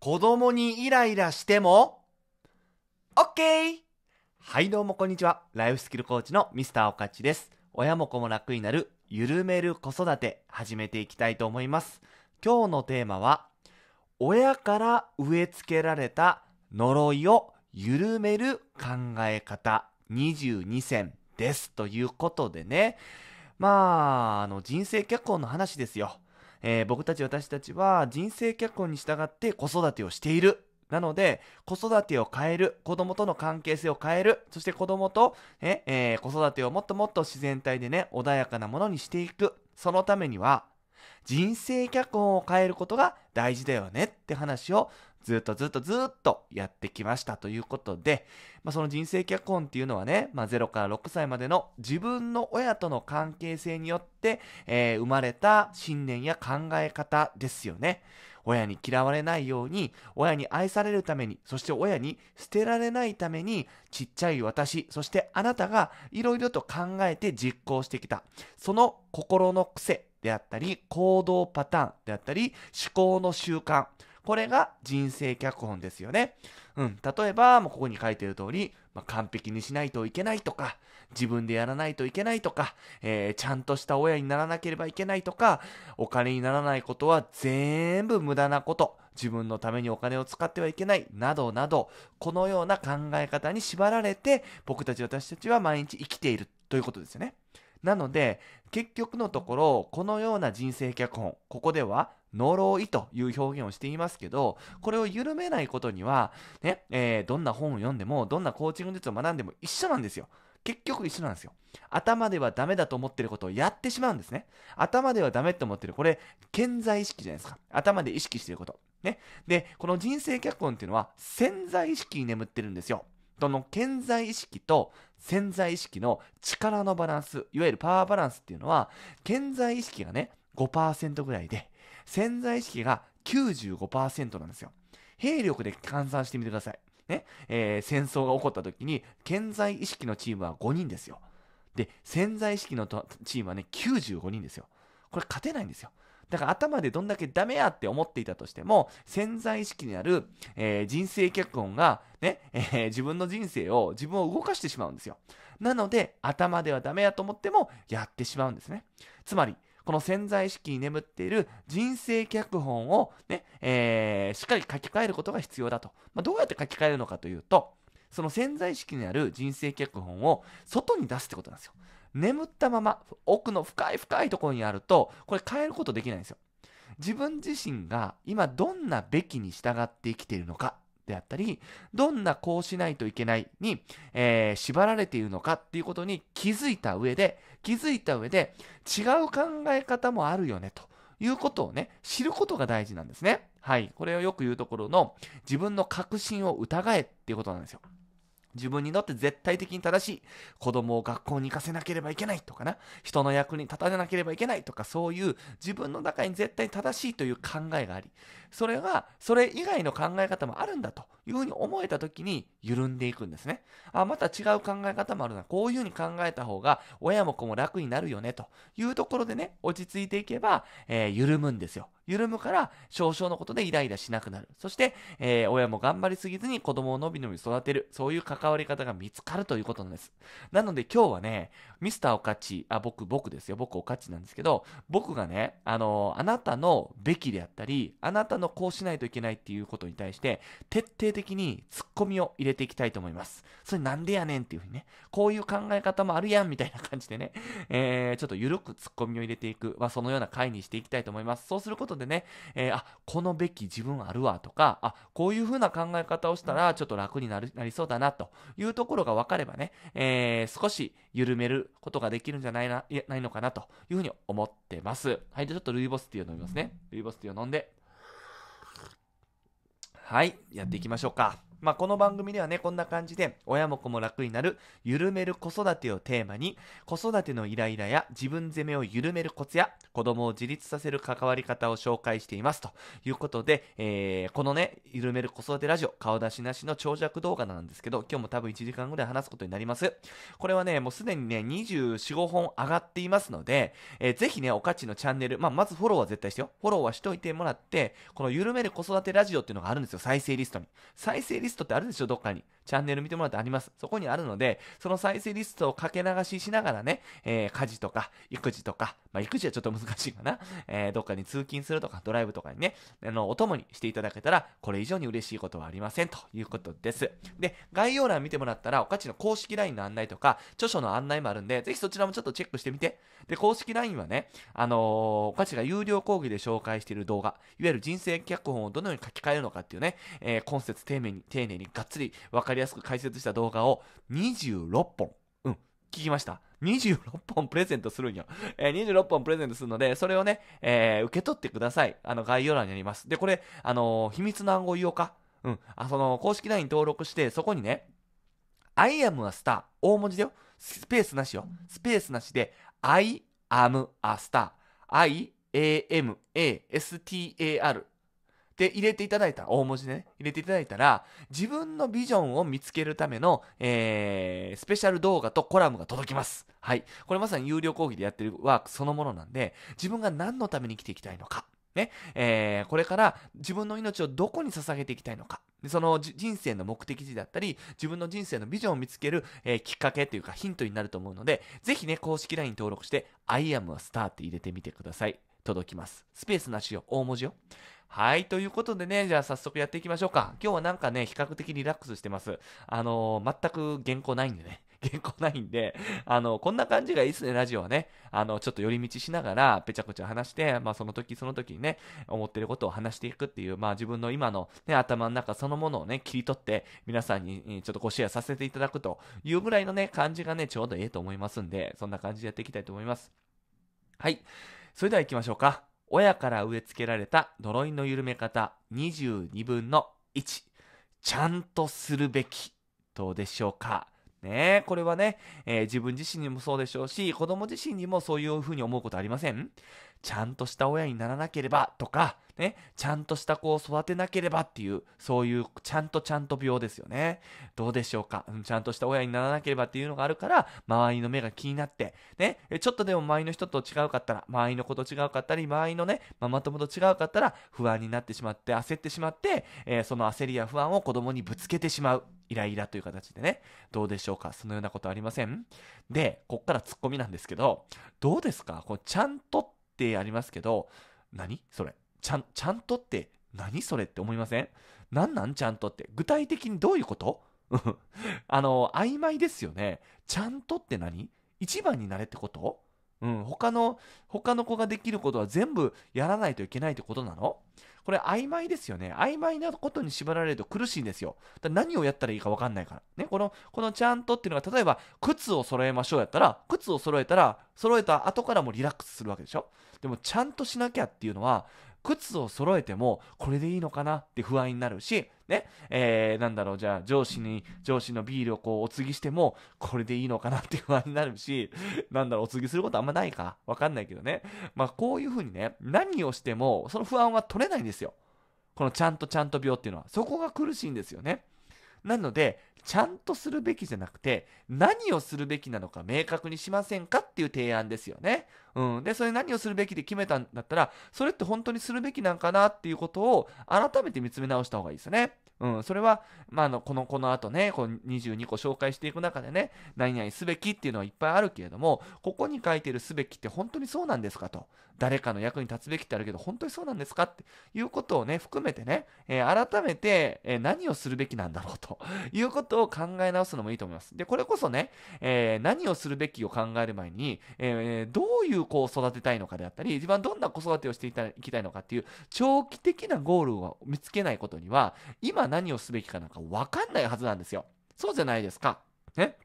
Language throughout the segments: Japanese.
子供にイライラしても、OK! はい、どうもこんにちは。ライフスキルコーチのミスターおかちです。親も子も楽になる、ゆるめる子育て、始めていきたいと思います。今日のテーマは、親から植え付けられた呪いを緩める考え方22選です。ということでね、まあ、あの人生結婚の話ですよ。えー、僕たち私たちは人生脚本に従って子育てをしている。なので、子育てを変える、子供との関係性を変える、そして子供と、え、えー、子育てをもっともっと自然体でね、穏やかなものにしていく。そのためには、人生脚本を変えることが大事だよねって話をずっとずっとずっとやってきましたということで、まあ、その人生脚本っていうのはね、まあ、0から6歳までの自分の親との関係性によって、えー、生まれた信念や考え方ですよね。親に嫌われないように、親に愛されるために、そして親に捨てられないために、ちっちゃい私、そしてあなたがいろいろと考えて実行してきた。その心の癖であったり、行動パターンであったり、思考の習慣。これが人生脚本ですよね。うん。例えば、もうここに書いてる通り、まあ、完璧にしないといけないとか、自分でやらないといけないとか、えー、ちゃんとした親にならなければいけないとか、お金にならないことは全部無駄なこと、自分のためにお金を使ってはいけない、などなど、このような考え方に縛られて、僕たち私たちは毎日生きているということですよね。なので、結局のところ、このような人生脚本、ここでは呪いという表現をしていますけど、これを緩めないことには、ね、えー、どんな本を読んでも、どんなコーチング術を学んでも一緒なんですよ。結局一緒なんですよ。頭ではダメだと思ってることをやってしまうんですね。頭ではダメって思ってる。これ、潜在意識じゃないですか。頭で意識してること。ね。で、この人生脚本っていうのは潜在意識に眠ってるんですよ。その潜在意識と潜在意識の力のバランス、いわゆるパワーバランスっていうのは、潜在意識がね、5%ぐらいで、潜在意識が95%なんですよ。兵力で換算してみてください。ね、えー、戦争が起こった時に、潜在意識のチームは5人ですよ。で、潜在意識のチームはね、95人ですよ。これ勝てないんですよ。だから頭でどんだけダメやって思っていたとしても、潜在意識にある、えー、人生脚本がね、えー、自分の人生を、自分を動かしてしまうんですよ。なので、頭ではダメやと思ってもやってしまうんですね。つまり、この潜在意識に眠っている人生脚本をね、えー、しっかり書き換えることが必要だと。まあ、どうやって書き換えるのかというと、その潜在意識にある人生脚本を外に出すってことなんですよ。眠ったまま、奥の深い深いところにあると、これ変えることできないんですよ。自分自身が今どんなべきに従って生きているのかであったり、どんなこうしないといけないに、えー、縛られているのかっていうことに気づいた上で、気づいた上で違う考え方もあるよねということをね、知ることが大事なんですね。はい。これをよく言うところの自分の確信を疑えっていうことなんですよ。自分にとって絶対的に正しい。子供を学校に行かせなければいけないとかな。人の役に立たなければいけないとか、そういう自分の中に絶対正しいという考えがあり、それは、それ以外の考え方もあるんだというふうに思えた時に緩んでいくんですね。あ、また違う考え方もあるな。こういうふうに考えた方が親も子も楽になるよねというところでね、落ち着いていけば、えー、緩むんですよ。緩むから少々のことでイライラしなくなる。そして、えー、親も頑張りすぎずに子供をのびのび育てる。そういう関わり方が見つかるということなんです。なので今日はね、ミスターおかち、あ、僕、僕ですよ。僕おかちなんですけど、僕がね、あのー、あなたのべきであったり、あなたのこうしないといけないっていうことに対して、徹底的にツッコミを入れていきたいと思います。それなんでやねんっていうふうにね、こういう考え方もあるやんみたいな感じでね、えー、ちょっと緩くツッコミを入れていく、まあ、そのような回にしていきたいと思います。そうすることでね、えー、あ、このべき自分あるわとか、あ、こういうふうな考え方をしたらちょっと楽になるなりそうだなというところが分かればね、えー、少し緩めることができるんじゃないな、いないのかなというふうに思ってます。はい、じゃあちょっとルイボスティーを飲みますね。ルイボスティーを飲んで、はい、やっていきましょうか。まあ、この番組ではね、こんな感じで、親も子も楽になる、緩める子育てをテーマに、子育てのイライラや自分責めを緩めるコツや、子供を自立させる関わり方を紹介しています。ということで、えー、このね、緩める子育てラジオ、顔出しなしの長尺動画なんですけど、今日も多分1時間ぐらい話すことになります。これはね、もうすでにね、24、5本上がっていますので、えー、ぜひね、おかちのチャンネル、まあ、まずフォローは絶対してよ。フォローはしといてもらって、この緩める子育てラジオっていうのがあるんですよ、再生リストに。再生リストリストってあるでしょ、どっかに。チャンネル見てもらってあります。そこにあるので、その再生リストをかけ流ししながらね、えー、家事とか、育児とか、まあ、育児はちょっと難しいかな、えー、どっかに通勤するとか、ドライブとかにね、あの、お供にしていただけたら、これ以上に嬉しいことはありません、ということです。で、概要欄見てもらったら、おかちの公式 LINE の案内とか、著書の案内もあるんで、ぜひそちらもちょっとチェックしてみて。で、公式 LINE はね、あのー、おかちが有料講義で紹介している動画、いわゆる人生脚本をどのように書き換えるのかっていうね、えー、今節丁寧に、丁寧にがっつり分かりりやすく解説した動画を26本、うん、聞きました。26本プレゼントするんよ。えー、26本プレゼントするので、それをね、えー、受け取ってください。あの、概要欄にあります。で、これ、あのー、秘密の暗号言おうか。うん。あ、その、公式 LINE 登録して、そこにね、I am a star。大文字だよ。スペースなしよ。スペースなしで、I am a star。I am a star で、入れていただいた、大文字でね、入れていただいたら、自分のビジョンを見つけるための、えー、スペシャル動画とコラムが届きます。はい。これまさに有料講義でやってるワークそのものなんで、自分が何のために生きていきたいのか。ね、えー、これから自分の命をどこに捧げていきたいのか。でその人生の目的地だったり、自分の人生のビジョンを見つける、えー、きっかけというかヒントになると思うので、ぜひね、公式 LINE 登録して、I am a star って入れてみてください。届きます。スペースなしよ、大文字よ。はい、ということでね、じゃあ早速やっていきましょうか。今日はなんかね、比較的リラックスしてます。あのー、全く原稿ないんでね。原稿ないんで、あの、こんな感じがいいっすね、ラジオはね。あの、ちょっと寄り道しながら、ぺちゃくちゃ話して、まあ、その時その時にね、思ってることを話していくっていう、まあ、自分の今のね、頭の中そのものをね、切り取って、皆さんにちょっとごシェアさせていただくというぐらいのね、感じがね、ちょうどいいと思いますんで、そんな感じでやっていきたいと思います。はい。それでは行きましょうか。親から植え付けられた呪いの緩め方22分の1。ちゃんとするべき。どうでしょうか。ねこれはね、えー、自分自身にもそうでしょうし、子供自身にもそういうふうに思うことありませんちゃんとした親にならなければとか、ね、ちゃんとした子を育てなければっていう、そういうちゃんとちゃんと病ですよね。どうでしょうか、うん、ちゃんとした親にならなければっていうのがあるから、周りの目が気になって、ね、ちょっとでも周りの人と違うかったら、周りの子と違うかったり、周りのね、ママ友と違うかったら、不安になってしまって、焦ってしまって、えー、その焦りや不安を子供にぶつけてしまう。イライラという形でね、どうでしょうかそのようなことありませんで、こっからツッコミなんですけど、どうですかこれちゃんとってってありますけど、何それちゃん、ちゃんとって何それって思いません何なんちゃんとって。具体的にどういうこと あの、曖昧ですよね。ちゃんとって何一番になれってことうん、他の、他の子ができることは全部やらないといけないってことなのこれ曖昧ですよね。曖昧なことに縛られると苦しいんですよ。だ何をやったらいいか分かんないから。ね、この、このちゃんとっていうのが、例えば、靴を揃えましょうやったら、靴を揃えたら、揃えた後からもリラックスするわけでしょでもちゃんとしなきゃっていうのは靴を揃えてもこれでいいのかなって不安になるし、ね、えー、なんだろう、じゃあ上司に、上司のビールをこうお継ぎしてもこれでいいのかなって不安になるし、なんだろう、お継ぎすることあんまないかわかんないけどね。まあこういうふうにね、何をしてもその不安は取れないんですよ。このちゃんとちゃんと病っていうのは。そこが苦しいんですよね。なのでちゃんとするべきじゃなくて何をするべきなのか明確にしませんかっていう提案ですよね。うん、でそれ何をするべきで決めたんだったらそれって本当にするべきなんかなっていうことを改めて見つめ直した方がいいですよね。うん、それは、まあ、のこのこの後ねこの22個紹介していく中でね何々すべきっていうのはいっぱいあるけれどもここに書いてるすべきって本当にそうなんですかと誰かの役に立つべきってあるけど本当にそうなんですかっていうことをね含めてね、えー、改めて、えー、何をするべきなんだろうということを考え直すのもいいと思います。でこれこそね、えー、何をするべきを考える前に、えどういう子を育てたいのかであったり自分はどんな子育てをしていきたいのかっていう長期的なゴールを見つけないことには今何をすべきかなんかわかんないはずなんですよ。そうじゃないですか。ね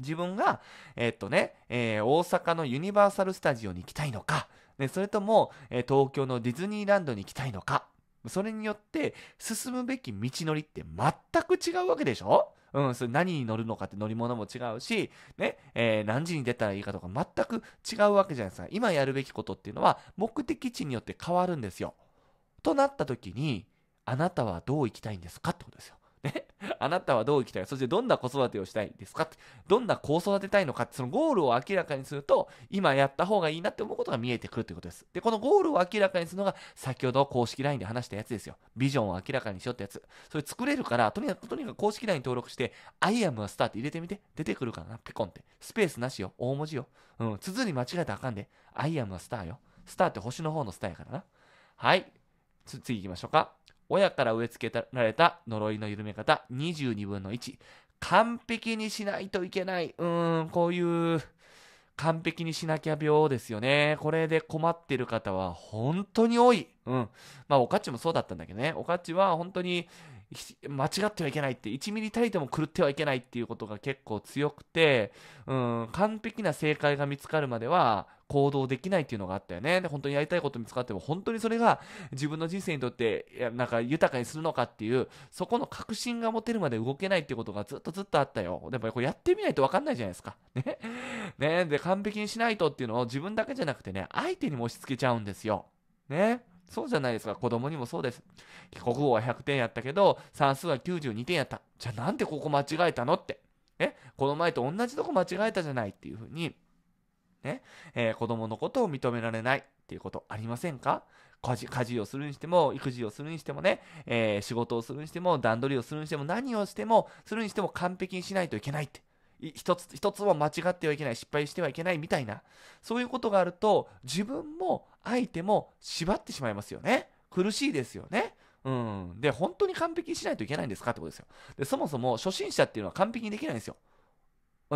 自分が、えー、っとね、えー、大阪のユニバーサルスタジオに行きたいのか、ね、それとも、えー、東京のディズニーランドに行きたいのか、それによって進むべき道のりって全く違うわけでしょうん、それ何に乗るのかって乗り物も違うし、ね、えー、何時に出たらいいかとか全く違うわけじゃないですか。今やるべきことっていうのは目的地によって変わるんですよ。となった時に、あなたはどう生きたいんですかってことですよ。ね、あなたはどう生きたいそしてどんな子育てをしたいですかどんな子を育てたいのかそのゴールを明らかにすると、今やった方がいいなって思うことが見えてくるということです。で、このゴールを明らかにするのが、先ほど公式 LINE で話したやつですよ。ビジョンを明らかにしようってやつ。それ作れるから、とにかく、とにかく公式 LINE 登録して、I am a star って入れてみて。出てくるからな。ピコンって。スペースなしよ。大文字よ。うん。綴り間違えたらあかんで。I am a star よ。スターって星の方のスターやからな。はい。次行きましょうか。親から植え付けられた呪いの緩め方22分の1。完璧にしないといけない。うーん、こういう完璧にしなきゃ病ですよね。これで困ってる方は本当に多い。うん。まあ、おかちもそうだったんだけどね。おかちは本当に間違ってはいけないって、1ミリたりとも狂ってはいけないっていうことが結構強くて、うん、完璧な正解が見つかるまでは行動できないっていうのがあったよね。で、本当にやりたいこと見つかっても、本当にそれが自分の人生にとって、なんか豊かにするのかっていう、そこの確信が持てるまで動けないってことがずっとずっとあったよ。でもこれやってみないとわかんないじゃないですか。ね。ね。で、完璧にしないとっていうのを自分だけじゃなくてね、相手にも押し付けちゃうんですよ。ね。そうじゃないですか。子供にもそうです。国語は100点やったけど、算数は92点やった。じゃあなんでここ間違えたのって。ね、この前と同じとこ間違えたじゃないっていうふうに、ね、えー、子供のことを認められないっていうことありませんか家事家事をするにしても、育児をするにしてもね、えー、仕事をするにしても、段取りをするにしても、何をしても、するにしても完璧にしないといけないって。一つ一つも間違ってはいけない失敗してはいけないみたいなそういうことがあると自分も相手も縛ってしまいますよね苦しいですよねうん、で本当に完璧にしないといけないんですかってことですよでそもそも初心者っていうのは完璧にできないんですよ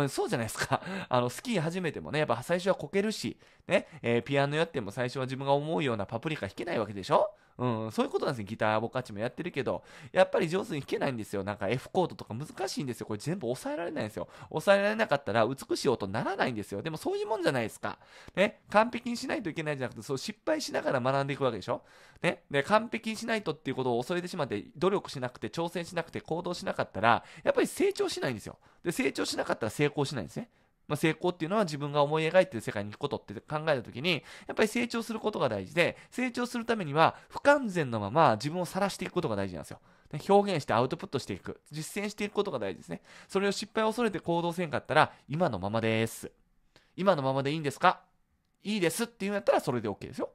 そうじゃないですか。あの、スキー始めてもね、やっぱ最初はこけるし、ね、えー、ピアノやっても最初は自分が思うようなパプリカ弾けないわけでしょうん、そういうことなんですよ。ギターボカッチもやってるけど、やっぱり上手に弾けないんですよ。なんか F コードとか難しいんですよ。これ全部抑えられないんですよ。抑えられなかったら美しい音ならないんですよ。でもそういうもんじゃないですか。ね、完璧にしないといけないじゃなくて、そう失敗しながら学んでいくわけでしょ。ね、で、完璧にしないとっていうことを恐れてしまって、努力しなくて、挑戦しなくて、行動しなかったら、やっぱり成長しないんですよ。で、成長しなかったら成功しないんですね。まあ、成功っていうのは自分が思い描いてる世界に行くことって考えた時に、やっぱり成長することが大事で、成長するためには不完全のまま自分を晒していくことが大事なんですよ。表現してアウトプットしていく、実践していくことが大事ですね。それを失敗を恐れて行動せんかったら、今のままです。今のままでいいんですかいいですっていうんやったらそれで OK ですよ。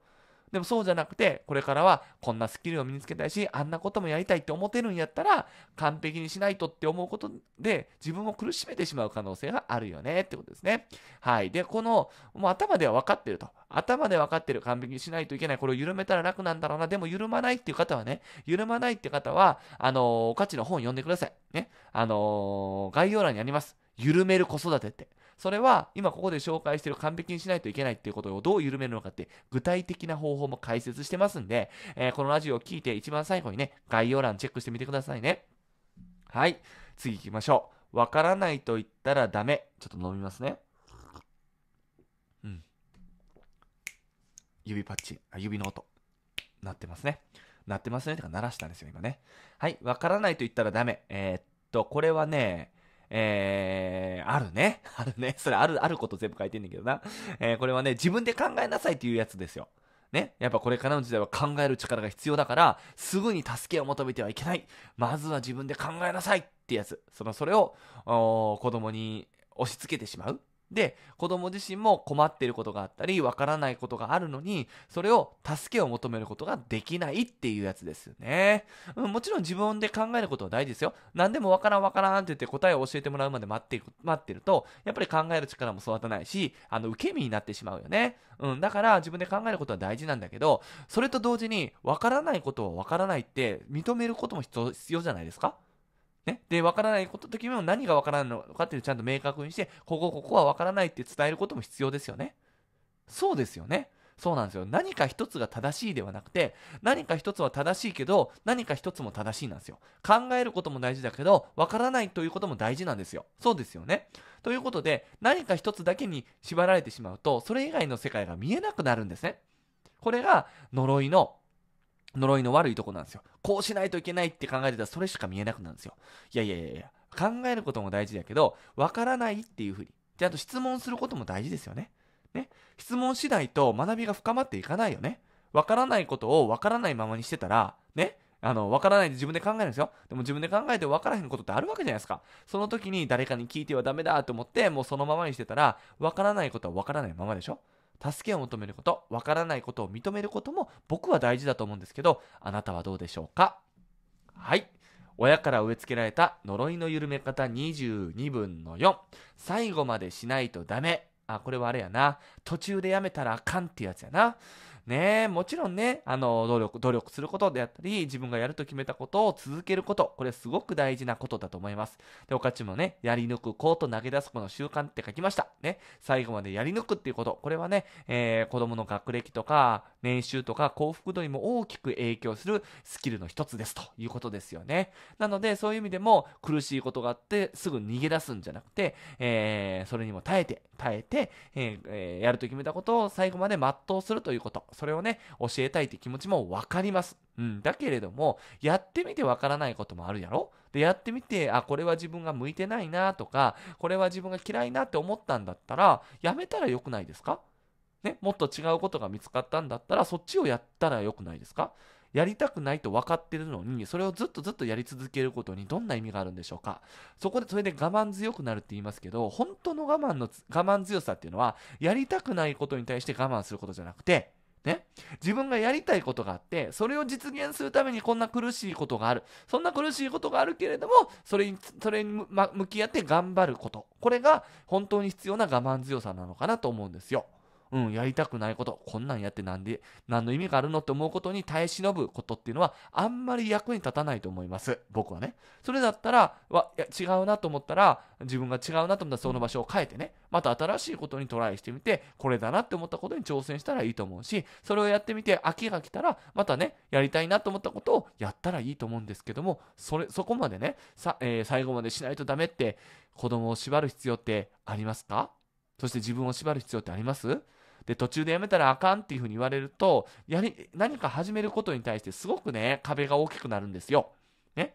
でもそうじゃなくて、これからはこんなスキルを身につけたいし、あんなこともやりたいって思ってるんやったら、完璧にしないとって思うことで、自分を苦しめてしまう可能性があるよねってことですね。はい。で、この、もう頭では分かってると。頭で分かってる。完璧にしないといけない。これを緩めたら楽なんだろうな。でも緩まないっていう方はね、緩まないって方は、あのー、価値の本読んでください。ね。あのー、概要欄にあります。緩める子育てって。それは今ここで紹介している完璧にしないといけないっていうことをどう緩めるのかって具体的な方法も解説してますんで、えー、このラジオを聞いて一番最後にね、概要欄チェックしてみてくださいね。はい。次行きましょう。わからないと言ったらダメ。ちょっと飲みますね。うん。指パッチあ、指の音。なってますね。なってますね。てか、鳴らしたんですよ、今ね。はい。わからないと言ったらダメ。えー、っと、これはね、えー、あるね。あるね。それある、あること全部書いてんねんけどな。えー、これはね、自分で考えなさいっていうやつですよ。ね。やっぱこれからの時代は考える力が必要だから、すぐに助けを求めてはいけない。まずは自分で考えなさいってやつ。その、それを、お子供に押し付けてしまう。で、子供自身も困っていることがあったり、わからないことがあるのに、それを助けを求めることができないっていうやつですよね。うん、もちろん自分で考えることは大事ですよ。何でもわからんわからんって言って答えを教えてもらうまで待ってる、待ってると、やっぱり考える力も育たないし、あの、受け身になってしまうよね。うん、だから自分で考えることは大事なんだけど、それと同時に、わからないことをわからないって認めることも必要じゃないですかね、で、わからないこと時も何がわからないのかっていうちゃんと明確にして、ここ、ここはわからないって伝えることも必要ですよね。そうですよね。そうなんですよ。何か一つが正しいではなくて、何か一つは正しいけど、何か一つも正しいなんですよ。考えることも大事だけど、わからないということも大事なんですよ。そうですよね。ということで、何か一つだけに縛られてしまうと、それ以外の世界が見えなくなるんですね。これが呪いの呪いの悪いとこなんですよ。こうしないといけないって考えてたらそれしか見えなくなるんですよ。いやいやいやいや、考えることも大事だけど、わからないっていうふうに。で、ゃと質問することも大事ですよね。ね。質問しないと学びが深まっていかないよね。わからないことをわからないままにしてたら、ね。あの、わからないで自分で考えるんですよ。でも自分で考えてわからへんことってあるわけじゃないですか。その時に誰かに聞いてはダメだと思って、もうそのままにしてたら、わからないことはわからないままでしょ助けを求めること、わからないことを認めることも僕は大事だと思うんですけど、あなたはどうでしょうかはい。親から植え付けられた呪いの緩め方22分の4。最後までしないとダメ。あ、これはあれやな。途中でやめたらあかんってやつやな。ねもちろんね、あの、努力、努力することであったり、自分がやると決めたことを続けること、これすごく大事なことだと思います。で、おかちもね、やり抜く、こうと投げ出すこの習慣って書きました。ね、最後までやり抜くっていうこと、これはね、えー、子供の学歴とか、年収とか幸福度にも大きく影響するスキルの一つですということですよね。なので、そういう意味でも苦しいことがあってすぐ逃げ出すんじゃなくて、えー、それにも耐えて、耐えて、えー、やると決めたことを最後まで全うするということ。それをね、教えたいって気持ちもわかります。うん、だけれども、やってみてわからないこともあるやろで、やってみて、あ、これは自分が向いてないなとか、これは自分が嫌いなって思ったんだったら、やめたらよくないですかね、もっと違うことが見つかったんだったら、そっちをやったらよくないですかやりたくないと分かってるのに、それをずっとずっとやり続けることにどんな意味があるんでしょうか。そこで、それで我慢強くなるって言いますけど、本当の我慢の、我慢強さっていうのは、やりたくないことに対して我慢することじゃなくて、ね、自分がやりたいことがあってそれを実現するためにこんな苦しいことがあるそんな苦しいことがあるけれどもそれにそれに、ま、向き合って頑張ることこれが本当に必要な我慢強さなのかなと思うんですよ。うん、やりたくないこと、こんなんやってなんで、何の意味があるのって思うことに耐え忍ぶことっていうのは、あんまり役に立たないと思います。僕はね。それだったら、わいや違うなと思ったら、自分が違うなと思ったらその場所を変えてね、また新しいことにトライしてみて、これだなって思ったことに挑戦したらいいと思うし、それをやってみて、飽きが来たら、またね、やりたいなと思ったことをやったらいいと思うんですけども、それ、そこまでね、さ、えー、最後までしないとダメって、子供を縛る必要ってありますかそして自分を縛る必要ってありますで途中でやめたらあかんっていうふうに言われるとやり何か始めることに対してすごくね壁が大きくなるんですよ。ね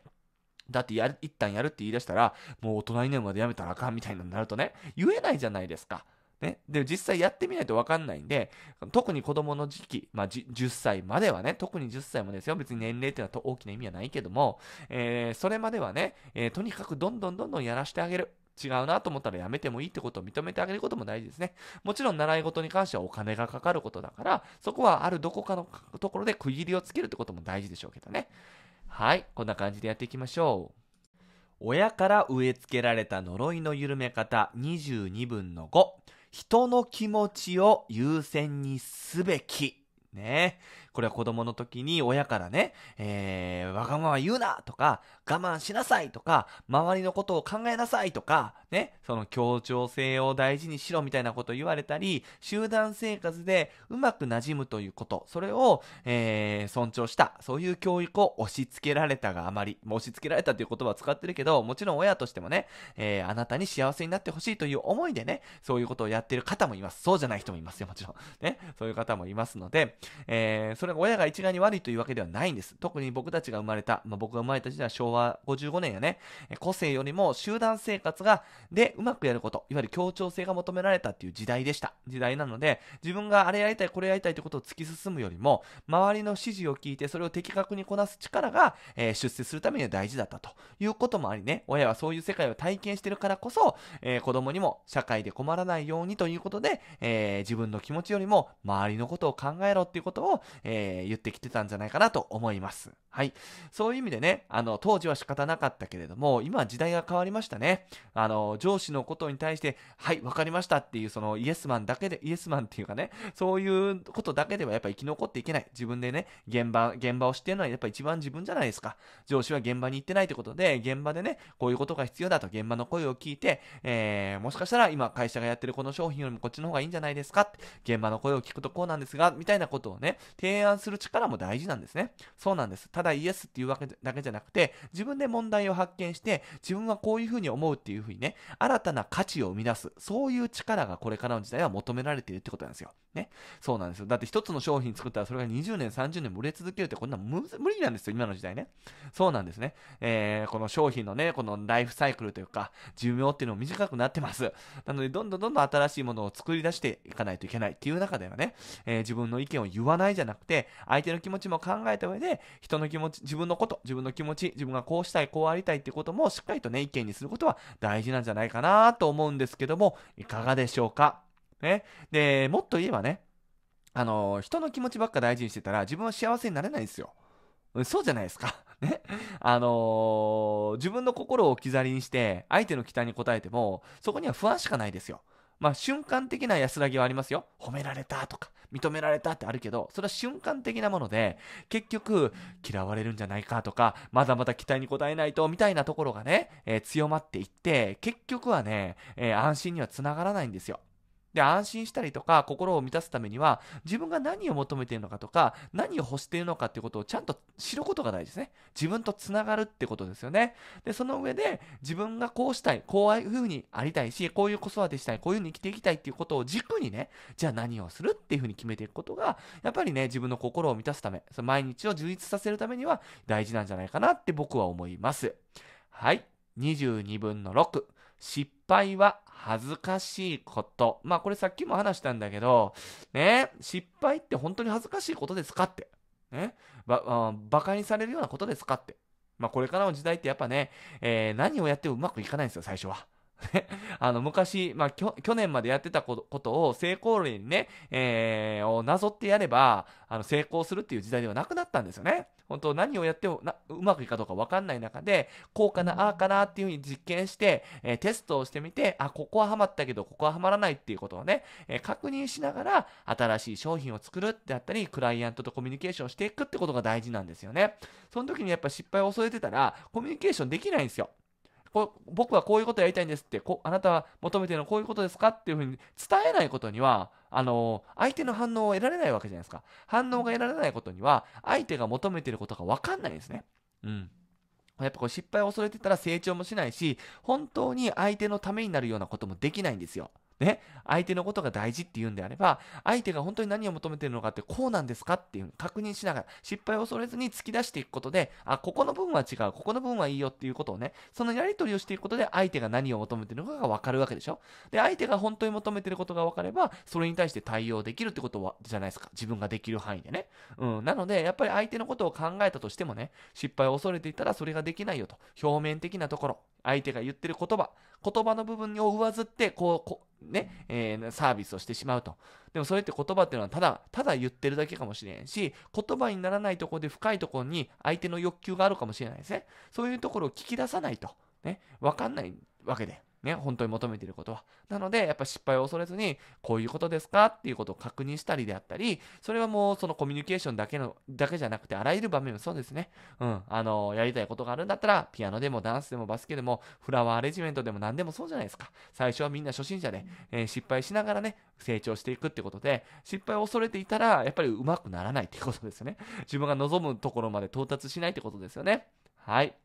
だってやる一旦やるって言い出したらもう大人になるまでやめたらあかんみたいになるとね言えないじゃないですか。ね、で実際やってみないとわかんないんで特に子供の時期、まあ、10歳まではね特に10歳もでですよ別に年齢っていうのは大きな意味はないけども、えー、それまではね、えー、とにかくどんどんどんどんやらしてあげる違うなと思ったらやめてもいいってことを認めてあげることも大事ですね。もちろん習い事に関してはお金がかかることだから、そこはあるどこかのところで区切りをつけるってことも大事でしょうけどね。はい、こんな感じでやっていきましょう。親から植え付けられた呪いの緩め方22分の5。人の気持ちを優先にすべき。ね。これは子供の時に親からね、えー、わがまま言うなとか、我慢しなさいとか、周りのことを考えなさいとか、ね、その協調性を大事にしろみたいなことを言われたり、集団生活でうまく馴染むということ、それを、えー、尊重した、そういう教育を押し付けられたがあまり、押し付けられたという言葉を使ってるけど、もちろん親としてもね、えー、あなたに幸せになってほしいという思いでね、そういうことをやってる方もいます。そうじゃない人もいますよ、もちろん。ね、そういう方もいますので、えー、それが親が一概に悪いというわけではないんです。特に僕たちが生まれた、まあ、僕が生まれた時代は昭和55年やね、個性よりも集団生活が、で、うまくやること、いわゆる協調性が求められたっていう時代でした。時代なので、自分があれやりたい、これやりたいということを突き進むよりも、周りの指示を聞いて、それを的確にこなす力が、えー、出世するためには大事だったということもありね、親はそういう世界を体験してるからこそ、えー、子供にも社会で困らないようにということで、えー、自分の気持ちよりも周りのことを考えろっていうことを、ええー、言ってきてたんじゃないかなと思います。はい。そういう意味でね、あの、当時は仕方なかったけれども、今は時代が変わりましたね。あの、上司のことに対して、はい、わかりましたっていう、そのイエスマンだけで、イエスマンっていうかね、そういうことだけではやっぱ生き残っていけない。自分でね、現場、現場を知ってるのはやっぱ一番自分じゃないですか。上司は現場に行ってないってことで、現場でね、こういうことが必要だと、現場の声を聞いて、えー、もしかしたら今会社がやってるこの商品よりもこっちの方がいいんじゃないですか現場の声を聞くとこうなんですが、みたいなことをね、提案案する力も大事なんですね。そうなんです。ただイエスっていうわけだけじゃなくて、自分で問題を発見して、自分はこういうふうに思うっていうふうにね、新たな価値を生み出す、そういう力がこれからの時代は求められているってことなんですよ。ね。そうなんですよ。だって一つの商品作ったらそれが20年、30年も売れ続けるってこんな無理なんですよ、今の時代ね。そうなんですね。えー、この商品のね、このライフサイクルというか、寿命っていうのも短くなってます。なので、どんどんどんどん新しいものを作り出していかないといけないっていう中ではね、えー、自分の意見を言わないじゃなくて、て、相手の気持ちも考えた上で、人の気持ち、自分のこと、自分の気持ち、自分がこうしたい、こうありたいってこともしっかりとね、意見にすることは大事なんじゃないかなと思うんですけども、いかがでしょうかね。で、もっと言えばね、あの、人の気持ちばっか大事にしてたら自分は幸せになれないんですよ。そうじゃないですか。ね。あのー、自分の心を置き去りにして、相手の期待に応えても、そこには不安しかないですよ。まあ、瞬間的な安らぎはありますよ。褒められたとか、認められたってあるけど、それは瞬間的なもので、結局、嫌われるんじゃないかとか、まだまだ期待に応えないと、みたいなところがね、えー、強まっていって、結局はね、えー、安心にはつながらないんですよ。で、安心したりとか、心を満たすためには、自分が何を求めているのかとか、何を欲しているのかっていうことをちゃんと知ることが大事ですね。自分とつながるってことですよね。で、その上で、自分がこうしたい、こういうふうにありたいし、こういう子育てしたい、こういうふうに生きていきたいっていうことを軸にね、じゃあ何をするっていうふうに決めていくことが、やっぱりね、自分の心を満たすため、その毎日を充実させるためには大事なんじゃないかなって僕は思います。はい。22分の6。失敗は恥ずかしいこと。まあこれさっきも話したんだけど、ね、失敗って本当に恥ずかしいことですかって。ね、ば、馬鹿にされるようなことですかって。まあこれからの時代ってやっぱね、えー、何をやってもうまくいかないんですよ、最初は。あの昔、まあ、去年までやってたことを成功例にね、えー、をなぞってやればあの成功するっていう時代ではなくなったんですよね。本当何をやってもなうまくいくかどうか分かんない中でこうかなああかなっていうふうに実験して、えー、テストをしてみてあここはハマったけどここはハマらないっていうことをね、えー、確認しながら新しい商品を作るってあったりクライアントとコミュニケーションしていくってことが大事なんですよね。その時にやっぱ失敗を恐れてたらコミュニケーションできないんですよ。僕はこういうことやりたいんですってこあなたは求めてるのはこういうことですかっていうふうに伝えないことにはあの相手の反応を得られないわけじゃないですか反応が得られないことには相手が求めてることが分かんないんですねうんやっぱこう失敗を恐れてたら成長もしないし本当に相手のためになるようなこともできないんですよね、相手のことが大事っていうんであれば、相手が本当に何を求めてるのかってこうなんですかっていう確認しながら、失敗を恐れずに突き出していくことで、あ、ここの部分は違う、ここの部分はいいよっていうことをね、そのやり取りをしていくことで、相手が何を求めてるのかが分かるわけでしょ。で、相手が本当に求めてることが分かれば、それに対して対応できるってことは、じゃないですか。自分ができる範囲でね。うん。なので、やっぱり相手のことを考えたとしてもね、失敗を恐れていたらそれができないよと。表面的なところ、相手が言ってる言葉、言葉の部分を上ずって、こう、こね、えー、サービスをしてしまうと。でもそれって言葉っていうのはただ、ただ言ってるだけかもしれんし、言葉にならないところで深いところに相手の欲求があるかもしれないですね。そういうところを聞き出さないと。ね、わかんないわけで。ね、本当に求めていることは。なので、やっぱ失敗を恐れずに、こういうことですかっていうことを確認したりであったり、それはもうそのコミュニケーションだけの、だけじゃなくて、あらゆる場面もそうですね。うん。あの、やりたいことがあるんだったら、ピアノでもダンスでもバスケでも、フラワーアレジメントでも何でもそうじゃないですか。最初はみんな初心者で、えー、失敗しながらね、成長していくってことで、失敗を恐れていたら、やっぱり上手くならないっていうことですよね。自分が望むところまで到達しないってことですよね。はい。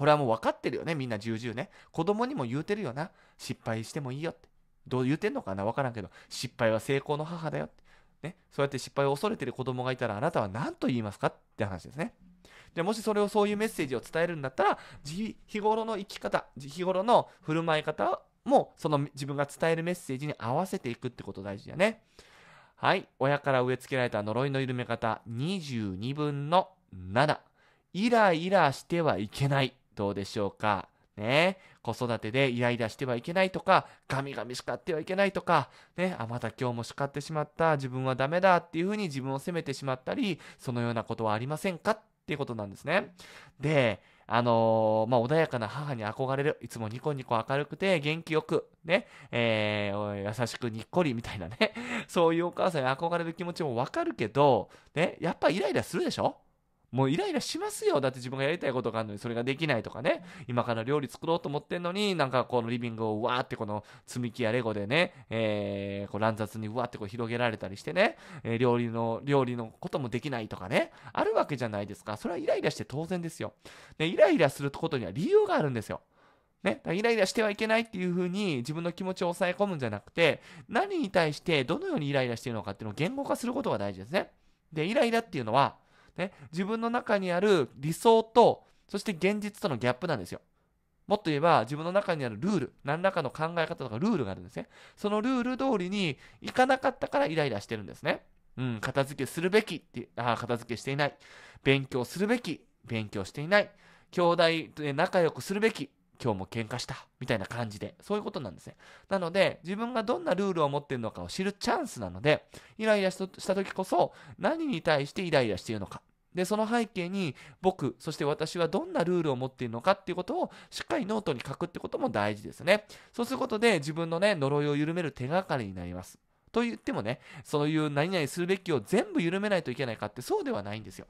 これはもう分かってるよね、みんな重々ね。子供にも言うてるよな。失敗してもいいよって。どう言うてんのかな分からんけど、失敗は成功の母だよって。ね、そうやって失敗を恐れてる子供がいたら、あなたは何と言いますかって話ですね。でもしそれをそういうメッセージを伝えるんだったら日頃の生き方日頃の振る舞い方もその自分が伝えるメッセージに合わせていくってこと大事だねはい親から植え付けられた呪いの緩め方22分の7イライラしてはいけないどうでしょうかね、子育てでイライラしてはいけないとか、ガミガミ叱ってはいけないとか、ね、あ、また今日も叱ってしまった、自分はダメだっていうふうに自分を責めてしまったり、そのようなことはありませんかっていうことなんですね。で、あのー、まあ、穏やかな母に憧れる。いつもニコニコ明るくて元気よく、ね、えー、優しくにっこりみたいなね、そういうお母さんに憧れる気持ちもわかるけど、ね、やっぱイライラするでしょもうイライラしますよ。だって自分がやりたいことがあるのにそれができないとかね。今から料理作ろうと思ってんのに、なんかこのリビングをわーってこの積み木やレゴでね、えー、こう乱雑にうわーってこう広げられたりしてね、えー、料理の、料理のこともできないとかね、あるわけじゃないですか。それはイライラして当然ですよ。で、イライラすることには理由があるんですよ。ね、イライラしてはいけないっていうふうに自分の気持ちを抑え込むんじゃなくて、何に対してどのようにイライラしているのかっていうのを言語化することが大事ですね。で、イライラっていうのは、ね、自分の中にある理想と、そして現実とのギャップなんですよ。もっと言えば、自分の中にあるルール、何らかの考え方とかルールがあるんですね。そのルール通りに行かなかったからイライラしてるんですね。うん、片付けするべきって、あ片付けしていない。勉強するべき、勉強していない。兄弟で仲良くするべき、今日も喧嘩した、みたいな感じで、そういうことなんですね。なので、自分がどんなルールを持っているのかを知るチャンスなので、イライラした時こそ、何に対してイライラしているのか。で、その背景に、僕、そして私はどんなルールを持っているのかっていうことを、しっかりノートに書くってことも大事ですね。そうすることで、自分のね、呪いを緩める手がかりになります。と言ってもね、そういう何々するべきを全部緩めないといけないかって、そうではないんですよ。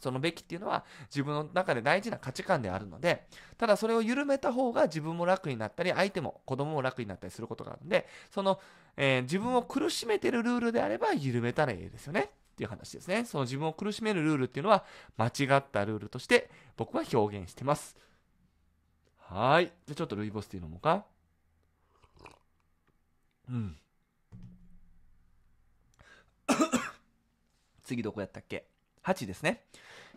そのべきっていうのは自分の中で大事な価値観であるので、ただそれを緩めた方が自分も楽になったり、相手も子供も楽になったりすることがあるので、その、えー、自分を苦しめてるルールであれば緩めたらいいですよね。っていう話ですね。その自分を苦しめるルールっていうのは間違ったルールとして僕は表現してます。はい。じゃちょっとルイボスティー飲もうか。うん。次どこやったっけ ?8 ですね。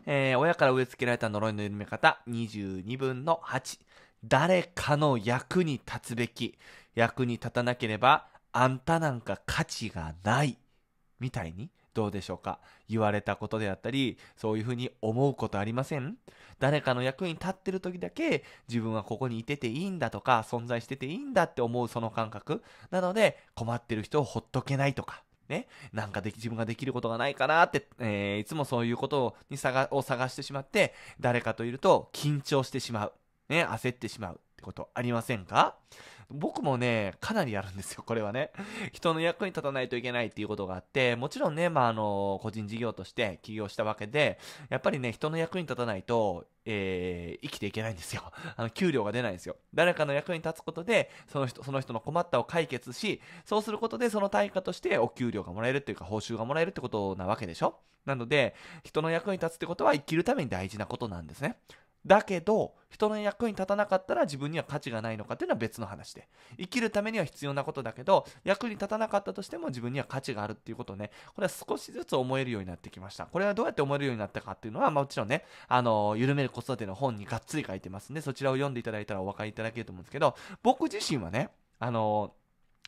えー、親から植え付けられた呪いの緩め方、22分の8。誰かの役に立つべき。役に立たなければ、あんたなんか価値がない。みたいに、どうでしょうか言われたことであったり、そういうふうに思うことありません誰かの役に立ってる時だけ、自分はここにいてていいんだとか、存在してていいんだって思うその感覚。なので、困ってる人をほっとけないとか、ね、なんかでき、自分ができることがないかなって、えー、いつもそういうことを、に探、を探してしまって、誰かといると緊張してしまう。ね、焦ってしまうってことありませんか僕もね、かなりやるんですよ、これはね。人の役に立たないといけないっていうことがあって、もちろんね、まあ、あの、個人事業として起業したわけで、やっぱりね、人の役に立たないと、えー、生きていけないんですよ。あの、給料が出ないんですよ。誰かの役に立つことで、その人、その人の困ったを解決し、そうすることで、その対価としてお給料がもらえるっていうか、報酬がもらえるってことなわけでしょなので、人の役に立つってことは生きるために大事なことなんですね。だけど人の役に立たなかったら自分には価値がないのかっていうのは別の話で生きるためには必要なことだけど役に立たなかったとしても自分には価値があるっていうことをねこれは少しずつ思えるようになってきましたこれはどうやって思えるようになったかっていうのは、まあ、もちろんねあの緩める子育ての本にがっつり書いてますんでそちらを読んでいただいたらお分かりいただけると思うんですけど僕自身はねあの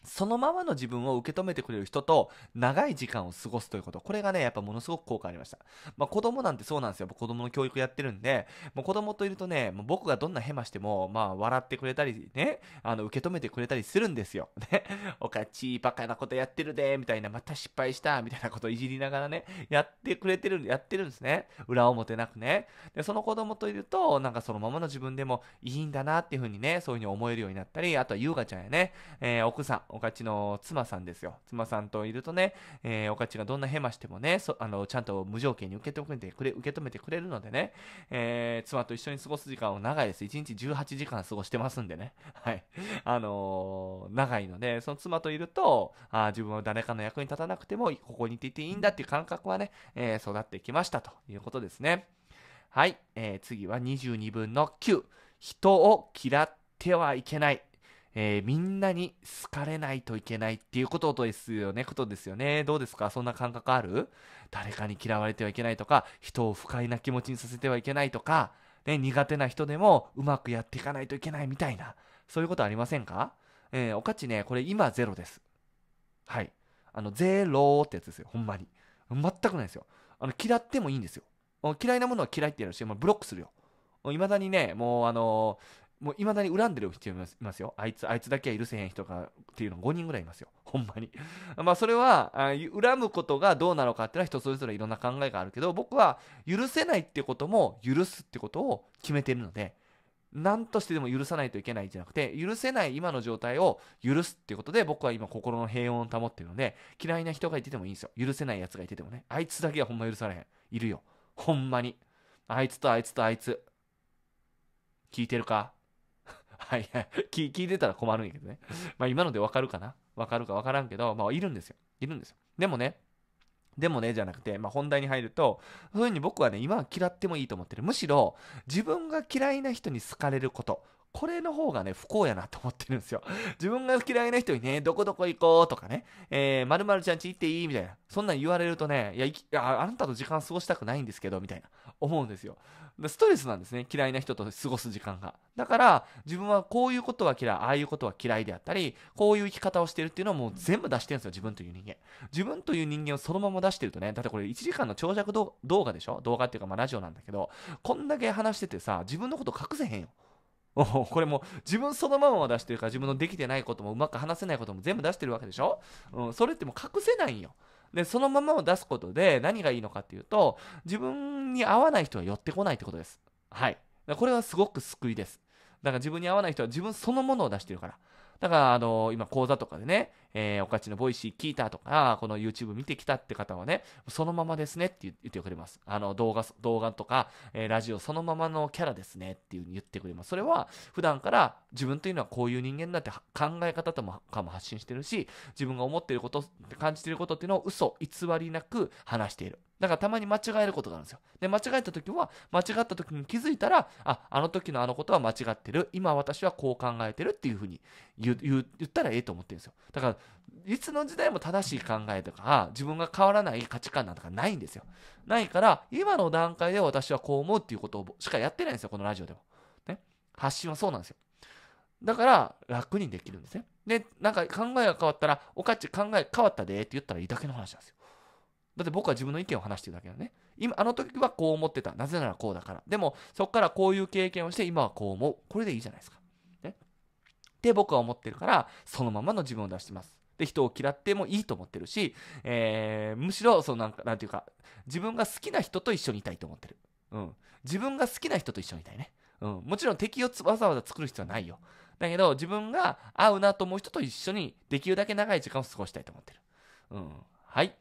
そのままの自分を受け止めてくれる人と長い時間を過ごすということ。これがね、やっぱものすごく効果ありました。まあ子供なんてそうなんですよ。子供の教育やってるんで、もう子供といるとね、もう僕がどんなヘマしても、まあ笑ってくれたりね、あの受け止めてくれたりするんですよ。ね。おかち、バカなことやってるで、みたいな、また失敗した、みたいなことをいじりながらね、やってくれてる、やってるんですね。裏表なくね。で、その子供といると、なんかそのままの自分でもいいんだなっていうふうにね、そういうふうに思えるようになったり、あとは優雅ちゃんやね、えー、奥さん、おかちの妻さんですよ。妻さんといるとね、えー、おかちがどんなヘマしてもね、あの、ちゃんと無条件に受け止めてくれ、受け止めてくれるのでね、えー、妻と一緒に過ごす時間を長いです。1日18時間過ごしてますんでね。はい。あのー、長いので、その妻といると、あ自分は誰かの役に立たなくても、ここにいていていいんだっていう感覚はね、え育ってきましたということですね。はい。え次は22分の9。人を嫌ってはいけない。えー、みんなに好かれないといけないっていうことですよね、ことですよね。どうですかそんな感覚ある誰かに嫌われてはいけないとか、人を不快な気持ちにさせてはいけないとか、ね、苦手な人でもうまくやっていかないといけないみたいな、そういうことありませんかえー、おかちね、これ今ゼロです。はい。あの、ゼロってやつですよ、ほんまに。全くないですよ。あの、嫌ってもいいんですよ。嫌いなものは嫌いってやるし、まブロックするよ。いまだにね、もうあのーもういまだに恨んでる人いますよ。あいつ、あいつだけは許せへん人がっていうの5人ぐらいいますよ。ほんまに。まあそれは、恨むことがどうなのかっていうのは人それぞれいろんな考えがあるけど、僕は許せないってことも許すってことを決めてるので、何としてでも許さないといけないじゃなくて、許せない今の状態を許すっていうことで、僕は今心の平穏を保ってるので、嫌いな人がいててもいいんですよ。許せない奴がいててもね。あいつだけはほんま許されへん。いるよ。ほんまに。あいつとあいつとあいつ。聞いてるかはいはい 聞。いてたら困るんやけどね。まあ今のでわかるかなわかるかわからんけど、まあいるんですよ。いるんですよ。でもね、でもね、じゃなくて、まあ、本題に入ると、そういうふうに僕はね、今は嫌ってもいいと思ってる。むしろ、自分が嫌いな人に好かれること。これの方がね、不幸やなと思ってるんですよ。自分が嫌いな人にね、どこどこ行こうとかね、えー、まるちゃんち行っていいみたいな。そんなん言われるとね、いや、いやあなたと時間過ごしたくないんですけど、みたいな。思うんですよ。ストレスなんですね嫌いな人と過ごす時間がだから自分はこういうことは嫌いああいうことは嫌いであったりこういう生き方をしてるっていうのはもう全部出してるんですよ自分という人間自分という人間をそのまま出してるとねだってこれ1時間の長尺動画でしょ動画っていうかまあラジオなんだけどこんだけ話しててさ自分のこと隠せへんよこれも自分そのまま出してるから自分のできてないこともうまく話せないことも全部出してるわけでしょ、うん、それってもう隠せないんよで、そのままを出すことで何がいいのかっていうと、自分に合わない人は寄ってこないってことです。はい。これはすごく救いです。だから自分に合わない人は自分そのものを出してるから。だから、あの、今講座とかでね、えー、おかちのボイシー聞いたとか、この YouTube 見てきたって方はね、そのままですねって言ってくれます。あの、動画、動画とか、えー、ラジオそのままのキャラですねっていう風に言ってくれます。それは、普段から自分というのはこういう人間だって考え方とかも発信してるし、自分が思っていること、感じていることっていうのを嘘、偽りなく話している。だからたまに間違えることがあるんですよ。で、間違えた時は、間違った時に気づいたら、あ、あの時のあのことは間違ってる。今私はこう考えてるっていうふうに言ったらええと思ってるんですよ。だからいつの時代も正しい考えとか、自分が変わらない価値観なんかないんですよ。ないから、今の段階で私はこう思うっていうことをしかやってないんですよ、このラジオでも。ね。発信はそうなんですよ。だから、楽にできるんですね。で、なんか考えが変わったら、おかち考え変わったでって言ったらいいだけの話なんですよ。だって僕は自分の意見を話してるだけだね。今、あの時はこう思ってた。なぜならこうだから。でも、そこからこういう経験をして、今はこう思う。これでいいじゃないですか。でって僕は思ってるから、そのままの自分を出してます。で人を嫌ってもいいと思ってるし、えー、むしろそのなんかなんていうか自分が好きな人と一緒にいたいと思ってる、うん、自分が好きな人と一緒にいたいね、うん、もちろん敵をわざわざ作る必要はないよだけど自分が合うなと思う人と一緒にできるだけ長い時間を過ごしたいと思ってる、うん、はい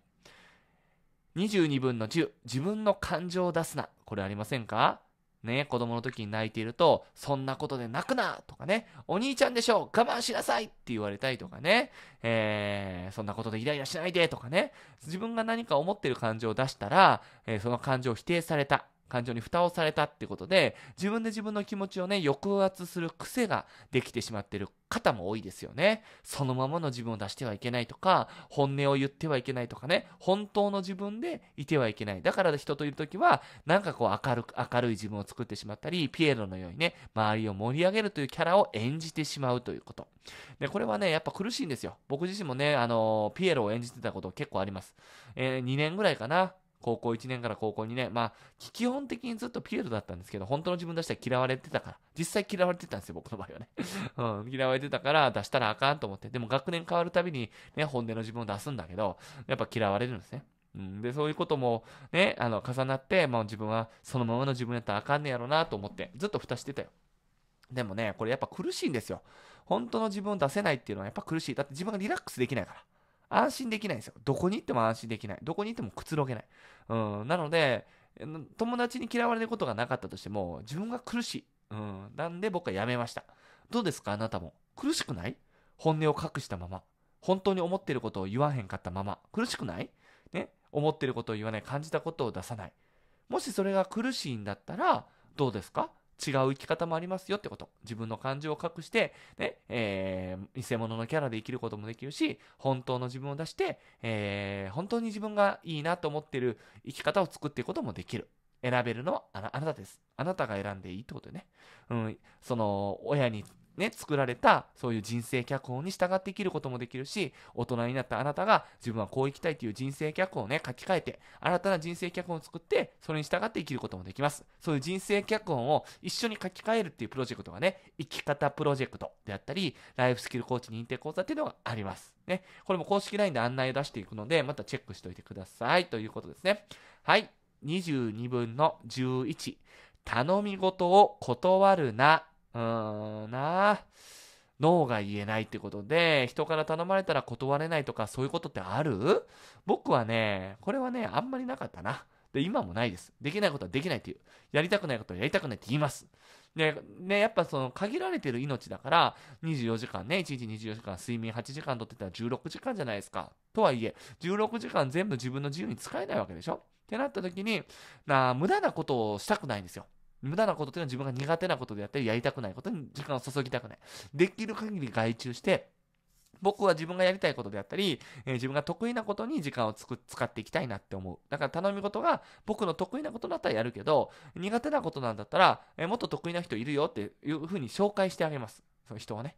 22分の10自分の感情を出すなこれありませんかね、子供の時に泣いていると、そんなことで泣くなとかね、お兄ちゃんでしょ我慢しなさいって言われたりとかね、えー、そんなことでイライラしないでとかね、自分が何か思ってる感情を出したら、えー、その感情を否定された。感情に蓋をされたってことで、自分で自分の気持ちをね、抑圧する癖ができてしまってる方も多いですよね。そのままの自分を出してはいけないとか、本音を言ってはいけないとかね、本当の自分でいてはいけない。だから人といるときは、なんかこう明るく、明るい自分を作ってしまったり、ピエロのようにね、周りを盛り上げるというキャラを演じてしまうということ。で、これはね、やっぱ苦しいんですよ。僕自身もね、あの、ピエロを演じてたこと結構あります。えー、2年ぐらいかな。高校1年から高校2年、まあ、基本的にずっとピエロだったんですけど、本当の自分出したら嫌われてたから、実際嫌われてたんですよ、僕の場合はね。うん、嫌われてたから出したらあかんと思って、でも学年変わるたびにね、本音の自分を出すんだけど、やっぱ嫌われるんですね。うん、で、そういうこともね、あの、重なって、まあ自分はそのままの自分やったらあかんねやろなと思って、ずっと蓋してたよ。でもね、これやっぱ苦しいんですよ。本当の自分を出せないっていうのはやっぱ苦しい。だって自分がリラックスできないから。安心できないんですよ。どこに行っても安心できない。どこに行ってもくつろげない。うん、なので、友達に嫌われることがなかったとしても、自分が苦しい。うん、なんで僕はやめました。どうですかあなたも。苦しくない本音を隠したまま。本当に思ってることを言わへんかったまま。苦しくないね。思ってることを言わない。感じたことを出さない。もしそれが苦しいんだったら、どうですか違う生き方もありますよってこと。自分の感情を隠して、ね、えー、偽物のキャラで生きることもできるし、本当の自分を出して、えー、本当に自分がいいなと思っている生き方を作っていくこともできる。選べるのはあなたです。あなたが選んでいいってことね。うん、その、親にね、作られたそういう人生脚本に従って生きることもできるし大人になったあなたが自分はこう生きたいという人生脚本をね書き換えて新たな人生脚本を作ってそれに従って生きることもできますそういう人生脚本を一緒に書き換えるっていうプロジェクトがね生き方プロジェクトであったりライフスキルコーチ認定講座っていうのがありますねこれも公式 LINE で案内を出していくのでまたチェックしておいてくださいということですねはい22分の11頼み事を断るなうーんなノ脳が言えないってことで、人から頼まれたら断れないとかそういうことってある僕はね、これはね、あんまりなかったな。で、今もないです。できないことはできないっていう。やりたくないことはやりたくないって言います。で、ね、やっぱその限られてる命だから、24時間ね、1日24時間睡眠8時間とってたら16時間じゃないですか。とはいえ、16時間全部自分の自由に使えないわけでしょってなった時に、な無駄なことをしたくないんですよ。無駄なことっていうのは自分が苦手なことであったり、やりたくないことに時間を注ぎたくない。できる限り外注して、僕は自分がやりたいことであったり、えー、自分が得意なことに時間をつく使っていきたいなって思う。だから頼み事が僕の得意なことだったらやるけど、苦手なことなんだったら、えー、もっと得意な人いるよっていうふうに紹介してあげます。その人はね。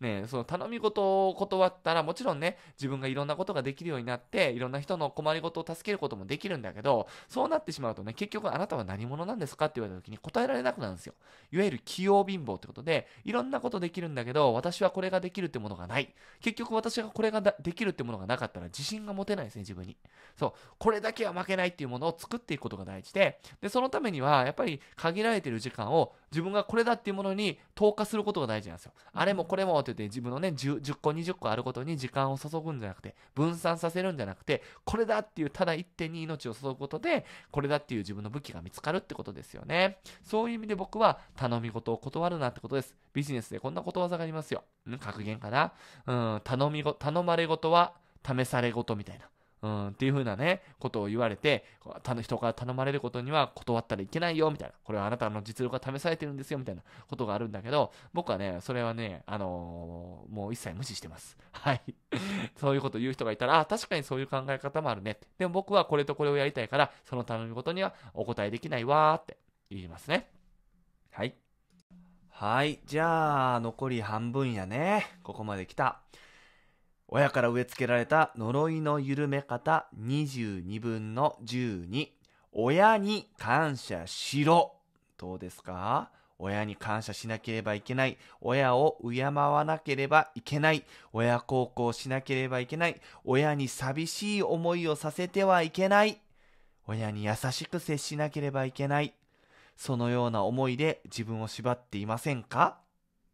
ね、その頼み事を断ったらもちろんね自分がいろんなことができるようになっていろんな人の困りごとを助けることもできるんだけどそうなってしまうとね結局あなたは何者なんですかって言われた時に答えられなくなるんですよいわゆる器用貧乏ってことでいろんなことできるんだけど私はこれができるってものがない結局私がこれができるってものがなかったら自信が持てないですね自分にそうこれだけは負けないっていうものを作っていくことが大事ででそのためにはやっぱり限られてる時間を自分がこれだっていうものに投下することが大事なんですよあれもこれもって言って自分のね 10, 10個20個あることに時間を注ぐんじゃなくて分散させるんじゃなくてこれだっていうただ一点に命を注ぐことでこれだっていう自分の武器が見つかるってことですよねそういう意味で僕は頼み事を断るなってことですビジネスでこんなことわざがありますよん格言かなうん頼みご頼まれ事は試され事みたいなうん、っていう風なね、ことを言われて、他の人から頼まれることには断ったらいけないよ、みたいな。これはあなたの実力が試されてるんですよ、みたいなことがあるんだけど、僕はね、それはね、あのー、もう一切無視してます。はい。そういうこと言う人がいたら、あ、確かにそういう考え方もあるね。でも僕はこれとこれをやりたいから、その頼み事にはお答えできないわーって言いますね。はい。はい。じゃあ、残り半分やね。ここまで来た。親から植え付けられた呪いの緩め方22分の12。親に感謝しろ。どうですか親に感謝しなければいけない。親を敬わなければいけない。親孝行しなければいけない。親に寂しい思いをさせてはいけない。親に優しく接しなければいけない。そのような思いで自分を縛っていませんか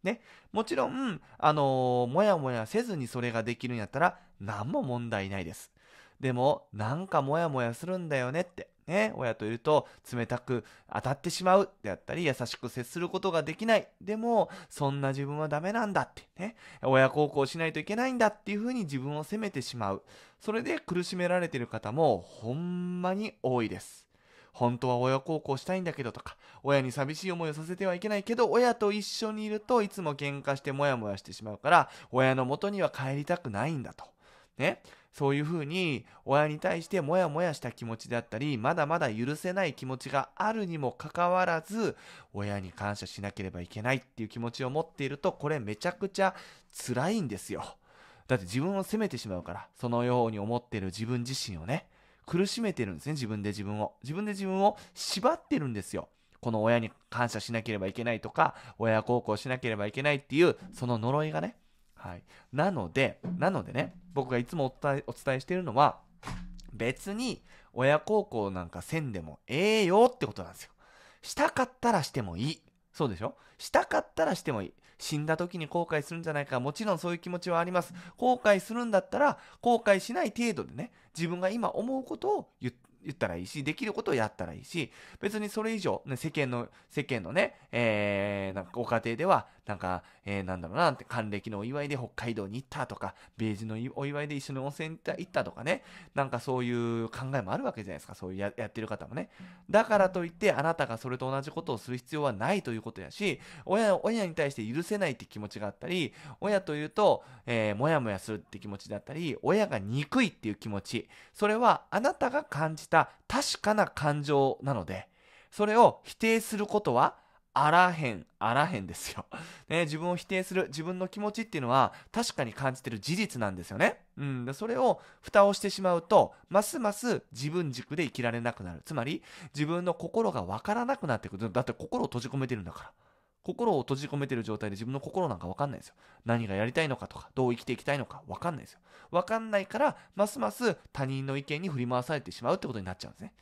ね、もちろん、あのー、もやもやせずにそれができるんやったら、何も問題ないです。でも、なんかもやもやするんだよねって、ね、親といると冷たく当たってしまうであったり、優しく接することができない。でも、そんな自分はダメなんだってね、親孝行しないといけないんだっていうふうに自分を責めてしまう。それで苦しめられている方も、ほんまに多いです。本当は親孝行したいんだけどとか、親に寂しい思いをさせてはいけないけど、親と一緒にいるといつも喧嘩してモヤモヤしてしまうから、親の元には帰りたくないんだと。ね。そういうふうに、親に対してモヤモヤした気持ちであったり、まだまだ許せない気持ちがあるにもかかわらず、親に感謝しなければいけないっていう気持ちを持っていると、これめちゃくちゃ辛いんですよ。だって自分を責めてしまうから、そのように思ってる自分自身をね。苦しめてるんですね、自分で自分を。自分で自分を縛ってるんですよ。この親に感謝しなければいけないとか、親孝行しなければいけないっていう、その呪いがね。はい。なので、なのでね、僕がいつもお伝えしているのは、別に親孝行なんかせんでもええよってことなんですよ。したかったらしてもいい。そうでしょしたかったらしてもいい。死んだ時に後悔するんじゃないかもちろんそういう気持ちはあります後悔するんだったら後悔しない程度でね自分が今思うことを言って言ったらいいし、できることをやったらいいし、別にそれ以上、ね、世間の、世間のね、えー、なんかご家庭ではなんか、えー、なんだろうな、還暦のお祝いで北海道に行ったとか、米寿のお祝いで一緒に温泉行ったとかね、なんかそういう考えもあるわけじゃないですか、そういうやってる方もね。だからといって、あなたがそれと同じことをする必要はないということやし、親、親に対して許せないって気持ちがあったり、親というと、えー、もやもやするって気持ちだったり、親が憎いっていう気持ち、それはあなたが感じた確かな感情なので、それを否定することはあらへん、あらへんですよ。ね、自分を否定する、自分の気持ちっていうのは確かに感じてる事実なんですよね。うん、でそれを蓋をしてしまうと、ますます自分軸で生きられなくなる。つまり、自分の心がわからなくなってくる。だって心を閉じ込めてるんだから。心を閉じ込めてる状態で自分の心なんかわかんないですよ。何がやりたいのかとか、どう生きていきたいのかわかんないですよ。わかんないから、ますます他人の意見に振り回されてしまうってことになっちゃうんですね。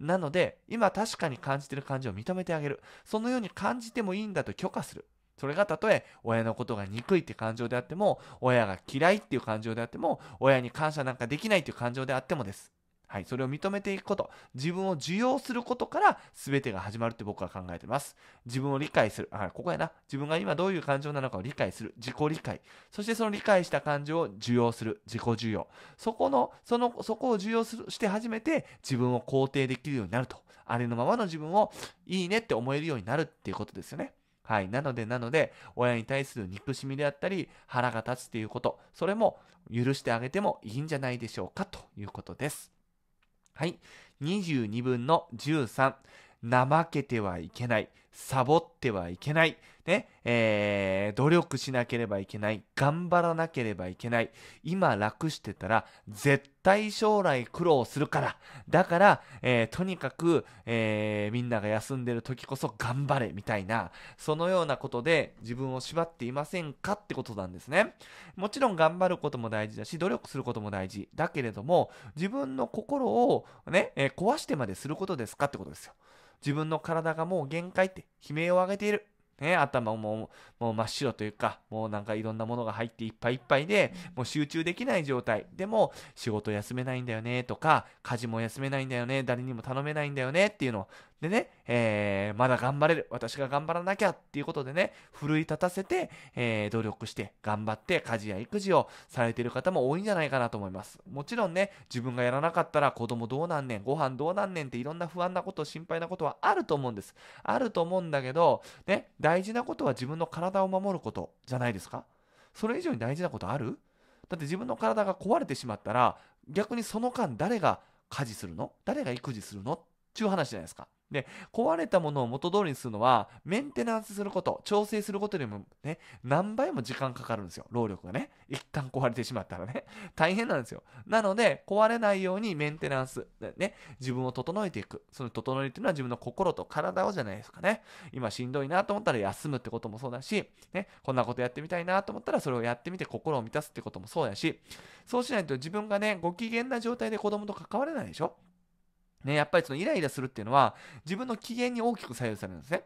なので、今確かに感じてる感じを認めてあげる。そのように感じてもいいんだと許可する。それがたとえ親のことが憎いって感情であっても、親が嫌いっていう感情であっても、親に感謝なんかできないっていう感情であってもです。はい、それを認めていくこと、自分を受容することから全てが始まるって僕は考えてます。自分を理解する。あ、ここやな。自分が今どういう感情なのかを理解する。自己理解。そしてその理解した感情を受容する。自己受容。そこの、その、そこを受容する、して初めて自分を肯定できるようになると。ありのままの自分をいいねって思えるようになるっていうことですよね。はい。なので、なので、親に対する憎しみであったり、腹が立つっていうこと、それも許してあげてもいいんじゃないでしょうかということです。はい。22分の13。怠けてはいけない。サボってはいけない。ね、えー、努力しなければいけない。頑張らなければいけない。今楽してたら、絶対将来苦労するから。だから、えー、とにかく、えー、みんなが休んでる時こそ頑張れ、みたいな。そのようなことで自分を縛っていませんかってことなんですね。もちろん頑張ることも大事だし、努力することも大事。だけれども、自分の心をね、え壊してまですることですかってことですよ。自分の体がもう限界って悲鳴を上げている。ね、頭ももう真っ白というか、もうなんかいろんなものが入っていっぱいいっぱいで、もう集中できない状態。でも、仕事休めないんだよねとか、家事も休めないんだよね、誰にも頼めないんだよねっていうのをでね、えー、まだ頑張れる。私が頑張らなきゃっていうことでね、奮い立たせて、えー、努力して、頑張って、家事や育児をされている方も多いんじゃないかなと思います。もちろんね、自分がやらなかったら子供どうなんねん、ご飯どうなんねんっていろんな不安なこと、心配なことはあると思うんです。あると思うんだけど、ね、大事なことは自分の体を守ることじゃないですかそれ以上に大事なことあるだって自分の体が壊れてしまったら、逆にその間誰が家事するの誰が育児するのっていう話じゃないですか。で、壊れたものを元通りにするのは、メンテナンスすること、調整することよりもね、何倍も時間かかるんですよ。労力がね。一旦壊れてしまったらね。大変なんですよ。なので、壊れないようにメンテナンス、ね、自分を整えていく。その整えっていうのは自分の心と体をじゃないですかね。今しんどいなと思ったら休むってこともそうだし、ね、こんなことやってみたいなと思ったらそれをやってみて心を満たすってこともそうだし、そうしないと自分がね、ご機嫌な状態で子供と関われないでしょね、やっぱりそのイライラするっていうのは、自分の機嫌に大きく左右されるんですね。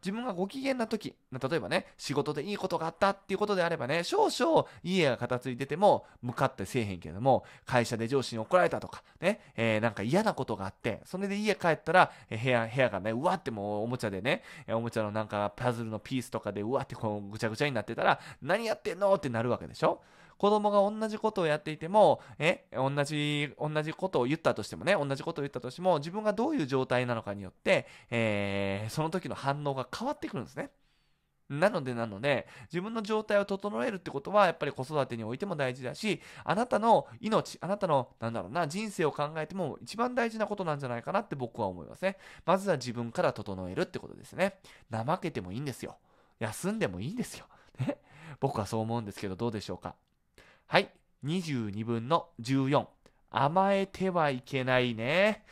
自分がご機嫌な時、例えばね、仕事でいいことがあったっていうことであればね、少々家が片付いてても、向かってせえへんけれども、会社で上司に怒られたとか、ね、えー、なんか嫌なことがあって、それで家帰ったら、部屋、部屋がね、うわってもうおもちゃでね、おもちゃのなんかパズルのピースとかでうわってこうぐちゃぐちゃになってたら、何やってんのってなるわけでしょ子供が同じことをやっていても、え、同じ、同じことを言ったとしてもね、同じことを言ったとしても、自分がどういう状態なのかによって、えー、その時の反応が変わってくるんですね。なのでなので、自分の状態を整えるってことは、やっぱり子育てにおいても大事だし、あなたの命、あなたの、なんだろうな、人生を考えても一番大事なことなんじゃないかなって僕は思いますね。まずは自分から整えるってことですね。怠けてもいいんですよ。休んでもいいんですよ。ね。僕はそう思うんですけど、どうでしょうか。はい。22分の14。甘えてはいけないね。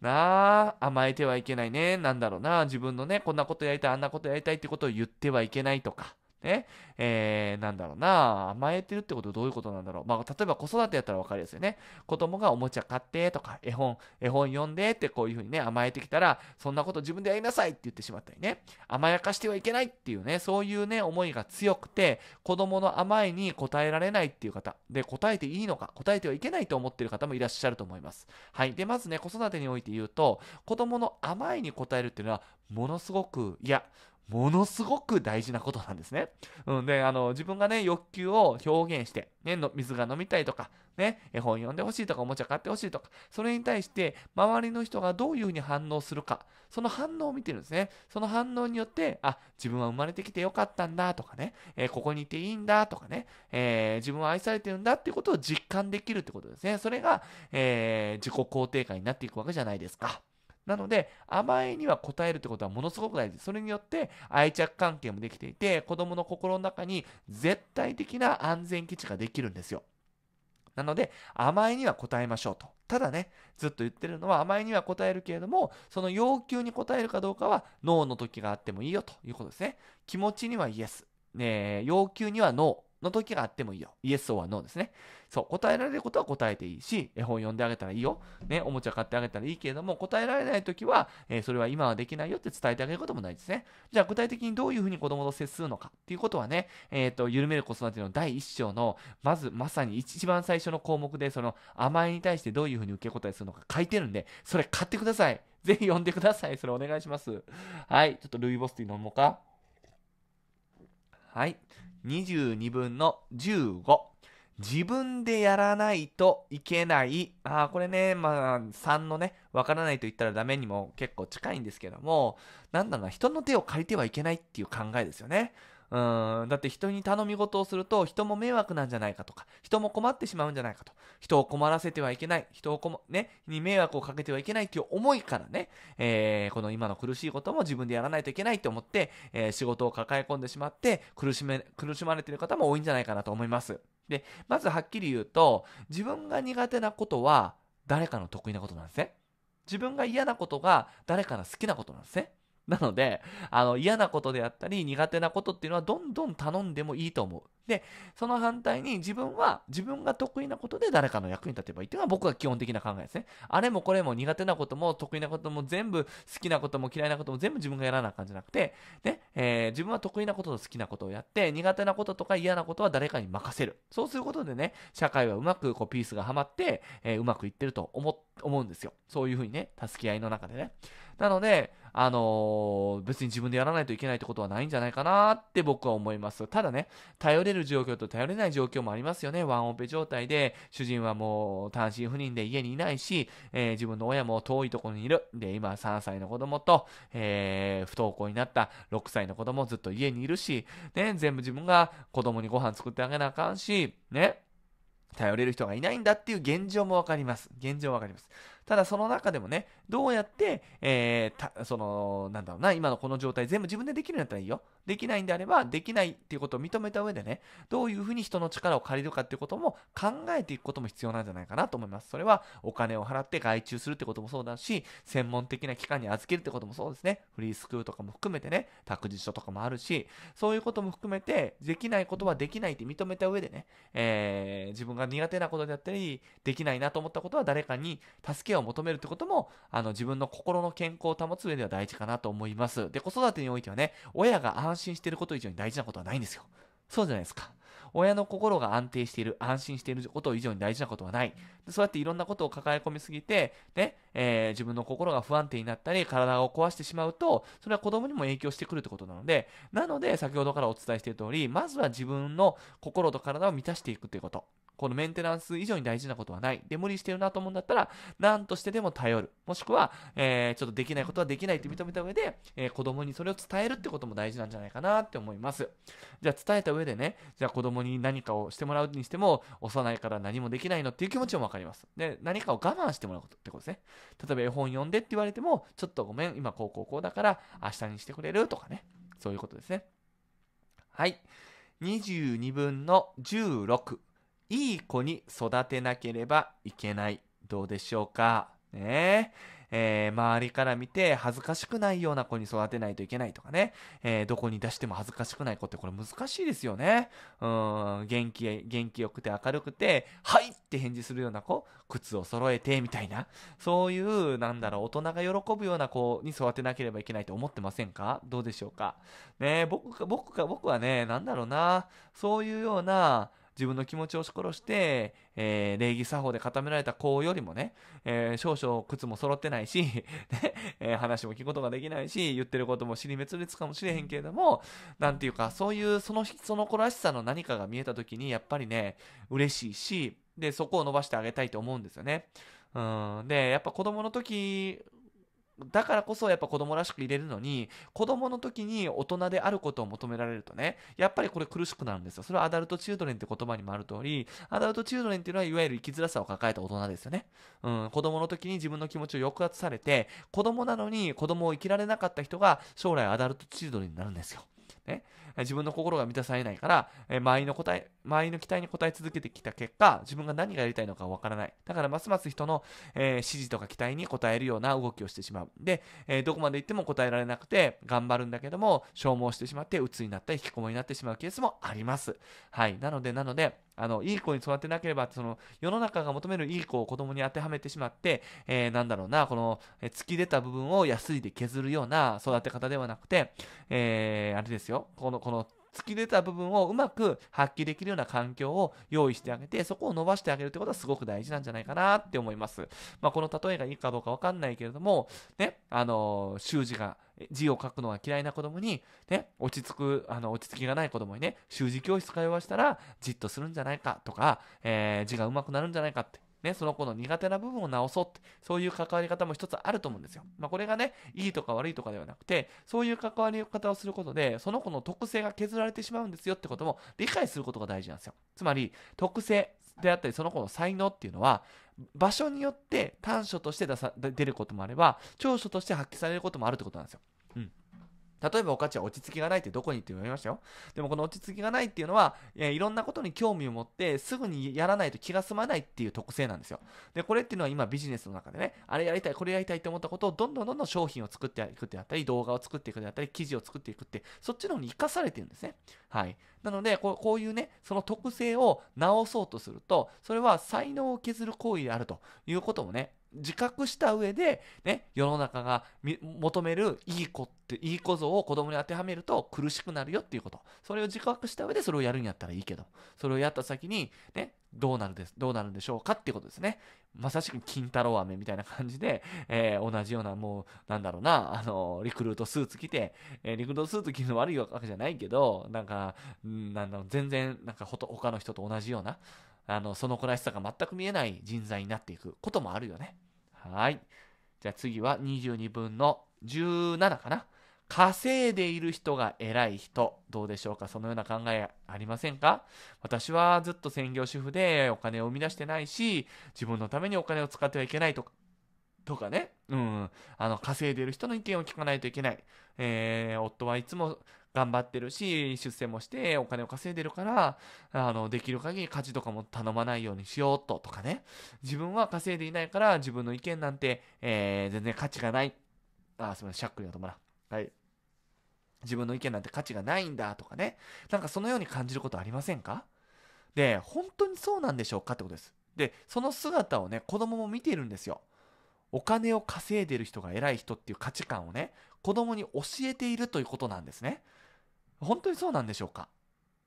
なあ、甘えてはいけないね。なんだろうな。自分のね、こんなことやりたい、あんなことやりたいってことを言ってはいけないとか。ね、えー、なんだろうな、甘えてるってことどういうことなんだろう。まあ、例えば子育てやったらわかるですよね。子供がおもちゃ買ってとか、絵本、絵本読んでってこういうふうにね、甘えてきたら、そんなこと自分でやりなさいって言ってしまったりね、甘やかしてはいけないっていうね、そういうね、思いが強くて、子供の甘えに応えられないっていう方、で、答えていいのか、答えてはいけないと思ってる方もいらっしゃると思います。はい。で、まずね、子育てにおいて言うと、子供の甘えに応えるっていうのは、ものすごく、いや、ものすごく大事なことなんですね。うんで、あの、自分がね、欲求を表現して、ね、の水が飲みたいとか、ね、絵本読んでほしいとか、おもちゃ買ってほしいとか、それに対して、周りの人がどういうふうに反応するか、その反応を見てるんですね。その反応によって、あ、自分は生まれてきてよかったんだとかね、えー、ここにいていいんだとかね、えー、自分は愛されてるんだっていうことを実感できるってことですね。それが、えー、自己肯定感になっていくわけじゃないですか。なので、甘えには応えるってことはものすごく大事。それによって愛着関係もできていて、子供の心の中に絶対的な安全基地ができるんですよ。なので、甘えには応えましょうと。ただね、ずっと言ってるのは甘えには応えるけれども、その要求に応えるかどうかは脳の時があってもいいよということですね。気持ちにはイエス。ね、要求にはノー。の時があってもいいよ。Yes or No ですね。そう、答えられることは答えていいし、絵本読んであげたらいいよ。ね、おもちゃ買ってあげたらいいけれども、答えられない時は、えー、それは今はできないよって伝えてあげることもないですね。じゃあ具体的にどういうふうに子供と接するのかっていうことはね、えっ、ー、と、緩める子育ての第一章の、まずまさに一番最初の項目で、その甘えに対してどういうふうに受け答えするのか書いてるんで、それ買ってください。ぜひ読んでください。それお願いします。はい。ちょっとルイボスティー飲もうか。はい。22分の15。自分でやらないといけない。ああ、これね、まあ、3のね、わからないと言ったらダメにも結構近いんですけども、なんだろうな、人の手を借りてはいけないっていう考えですよね。うん、だって人に頼み事をすると人も迷惑なんじゃないかとか、人も困ってしまうんじゃないかと、人を困らせてはいけない、人をこも、ね、に迷惑をかけてはいけないっていう思いからね、えー、この今の苦しいことも自分でやらないといけないと思って、えー、仕事を抱え込んでしまって、苦しめ、苦しまれている方も多いんじゃないかなと思います。で、まずはっきり言うと、自分が苦手なことは誰かの得意なことなんですね。自分が嫌なことが誰かの好きなことなんですね。なので、あの、嫌なことであったり、苦手なことっていうのは、どんどん頼んでもいいと思う。で、その反対に自分は、自分が得意なことで誰かの役に立てばいいっていうのは僕は基本的な考えですね。あれもこれも苦手なことも得意なことも全部、好きなことも嫌いなことも全部自分がやらなあかんじゃなくて、ね、えー、自分は得意なことと好きなことをやって、苦手なこととか嫌なことは誰かに任せる。そうすることでね、社会はうまくこうピースがはまって、えー、うまくいってると思、思うんですよ。そういうふうにね、助け合いの中でね。なので、あのー、別に自分でやらないといけないってことはないんじゃないかなって僕は思います。ただね、頼れる状況と頼れない状況もありますよね。ワンオペ状態で、主人はもう単身赴任で家にいないし、えー、自分の親も遠いところにいる。で、今3歳の子供と、えー、不登校になった6歳の子供ずっと家にいるし、ね、全部自分が子供にご飯作ってあげなあかんし、ね、頼れる人がいないんだっていう現状もわかります。現状わかります。ただその中でもね、どうやって、えー、その、なんだろうな、今のこの状態全部自分でできるようになったらいいよ。できないんであれば、できないっていうことを認めた上でね、どういうふうに人の力を借りるかっていうことも考えていくことも必要なんじゃないかなと思います。それは、お金を払って外注するってこともそうだし、専門的な機関に預けるってこともそうですね。フリースクールとかも含めてね、託児所とかもあるし、そういうことも含めて、できないことはできないって認めた上でね、えー、自分が苦手なことであったり、できないなと思ったことは誰かに助けを求めるってことも、ああの自分の心の健康を保つ上では大事かなと思います。で、子育てにおいてはね、親が安心してること以上に大事なことはないんですよ。そうじゃないですか。親の心が安定している、安心していること以上に大事なことはない。でそうやっていろんなことを抱え込みすぎて、ね、えー、自分の心が不安定になったり、体を壊してしまうと、それは子供にも影響してくるってことなので、なので、先ほどからお伝えしている通り、まずは自分の心と体を満たしていくということ。このメンテナンス以上に大事なことはない。で、無理してるなと思うんだったら、何としてでも頼る。もしくは、えー、ちょっとできないことはできないって認めた上で、えー、子供にそれを伝えるってことも大事なんじゃないかなって思います。じゃあ伝えた上でね、じゃあ子供に何かをしてもらうにしても、幼いから何もできないのっていう気持ちもわかります。で、何かを我慢してもらうことってことですね。例えば絵本読んでって言われても、ちょっとごめん、今こうこうこうだから、明日にしてくれるとかね。そういうことですね。はい。22分の16。いい子に育てなければいけない。どうでしょうかねえー、周りから見て恥ずかしくないような子に育てないといけないとかね、えー、どこに出しても恥ずかしくない子ってこれ難しいですよね。うん、元気、元気よくて明るくて、はいって返事するような子、靴を揃えてみたいな、そういう、なんだろう、大人が喜ぶような子に育てなければいけないと思ってませんかどうでしょうか。ね僕か、僕か、僕はね、なんだろうな、そういうような、自分の気持ちを押し殺して、えー、礼儀作法で固められた子よりもね、えー、少々靴も揃ってないし、ね、えー、話も聞くことができないし、言ってることも尻滅裂かもしれへんけれども、なんていうか、そういうその、その子らしさの何かが見えた時に、やっぱりね、嬉しいし、で、そこを伸ばしてあげたいと思うんですよね。うん、で、やっぱ子供の時だからこそやっぱ子供らしく入れるのに子供の時に大人であることを求められるとねやっぱりこれ苦しくなるんですよそれはアダルトチュードレンって言葉にもある通りアダルトチュードレンっていうのはいわゆる生きづらさを抱えた大人ですよねうん子供の時に自分の気持ちを抑圧されて子供なのに子供を生きられなかった人が将来アダルトチュードレンになるんですよね自分の心が満たされないから、え周りの答え、周りの期待に応え続けてきた結果、自分が何がやりたいのかわからない。だからますます人の、えー、指示とか期待に応えるような動きをしてしまう。で、えー、どこまで行っても答えられなくて、頑張るんだけども、消耗してしまって、鬱になったり、引きこもりになってしまうケースもあります。はい。なので、なので、あの、いい子に育てなければ、その、世の中が求めるいい子を子供に当てはめてしまって、えー、なんだろうな、この、え突き出た部分を安いで削るような育て方ではなくて、えー、あれですよ、この、この突き出た部分をうまく発揮できるような環境を用意してあげて、そこを伸ばしてあげるってことはすごく大事なんじゃないかなって思います。まあ、この例えがいいかどうかわかんないけれども、ね、あの、習字が、字を書くのが嫌いな子供に、ね、落ち着く、あの、落ち着きがない子供にね、習字教室通わしたら、じっとするんじゃないかとか、えー、字が上手くなるんじゃないかってね、その子の苦手な部分を直そうって、そういう関わり方も一つあると思うんですよ。まあ、これがね、いいとか悪いとかではなくて、そういう関わり方をすることで、その子の特性が削られてしまうんですよってことも理解することが大事なんですよ。つまり、特性であったり、その子の才能っていうのは、場所によって短所として出さ出ることもあれば、長所として発揮されることもあるってことなんですよ。例えばお価ちは落ち着きがないってどこにって言われましたよ。でもこの落ち着きがないっていうのは、いろんなことに興味を持ってすぐにやらないと気が済まないっていう特性なんですよ。で、これっていうのは今ビジネスの中でね、あれやりたい、これやりたいと思ったことをどんどんどんどん商品を作っていくであったり、動画を作っていくであったり、記事を作っていくって、そっちの方に生かされてるんですね。はい。なのでこう、こういうね、その特性を直そうとすると、それは才能を削る行為であるということもね、自覚した上で、ね、世の中が求めるいい子っていい子像を子供に当てはめると苦しくなるよっていうことそれを自覚した上でそれをやるんやったらいいけどそれをやった先に、ね、どうなるですどうなるんでしょうかっていうことですねまさしく金太郎飴みたいな感じで、えー、同じようなもうなんだろうな、あのリクルートスーツ着て、えー、リクルートスーツ着るの悪いわけじゃないけどなんか、ん、なんだろう全然なんかほと他の人と同じようなあの、その子らしさが全く見えない人材になっていくこともあるよね。はい。じゃあ次は22分の17かな。稼いでいる人が偉い人。どうでしょうかそのような考えありませんか私はずっと専業主婦でお金を生み出してないし、自分のためにお金を使ってはいけないとか、とかね。うん。あの、稼いでいる人の意見を聞かないといけない。えー、夫はいつも頑張ってるし、出世もしてお金を稼いでるから、あの、できる限り家事とかも頼まないようにしようととかね。自分は稼いでいないから自分の意見なんて、えー、全然価値がない。あ、すみません、しゃっくりが止まらん。はい。自分の意見なんて価値がないんだとかね。なんかそのように感じることありませんかで、本当にそうなんでしょうかってことです。で、その姿をね、子供も見ているんですよ。お金を稼いでる人が偉い人っていう価値観をね、子供に教えているということなんですね。本当にそうなんでしょうか、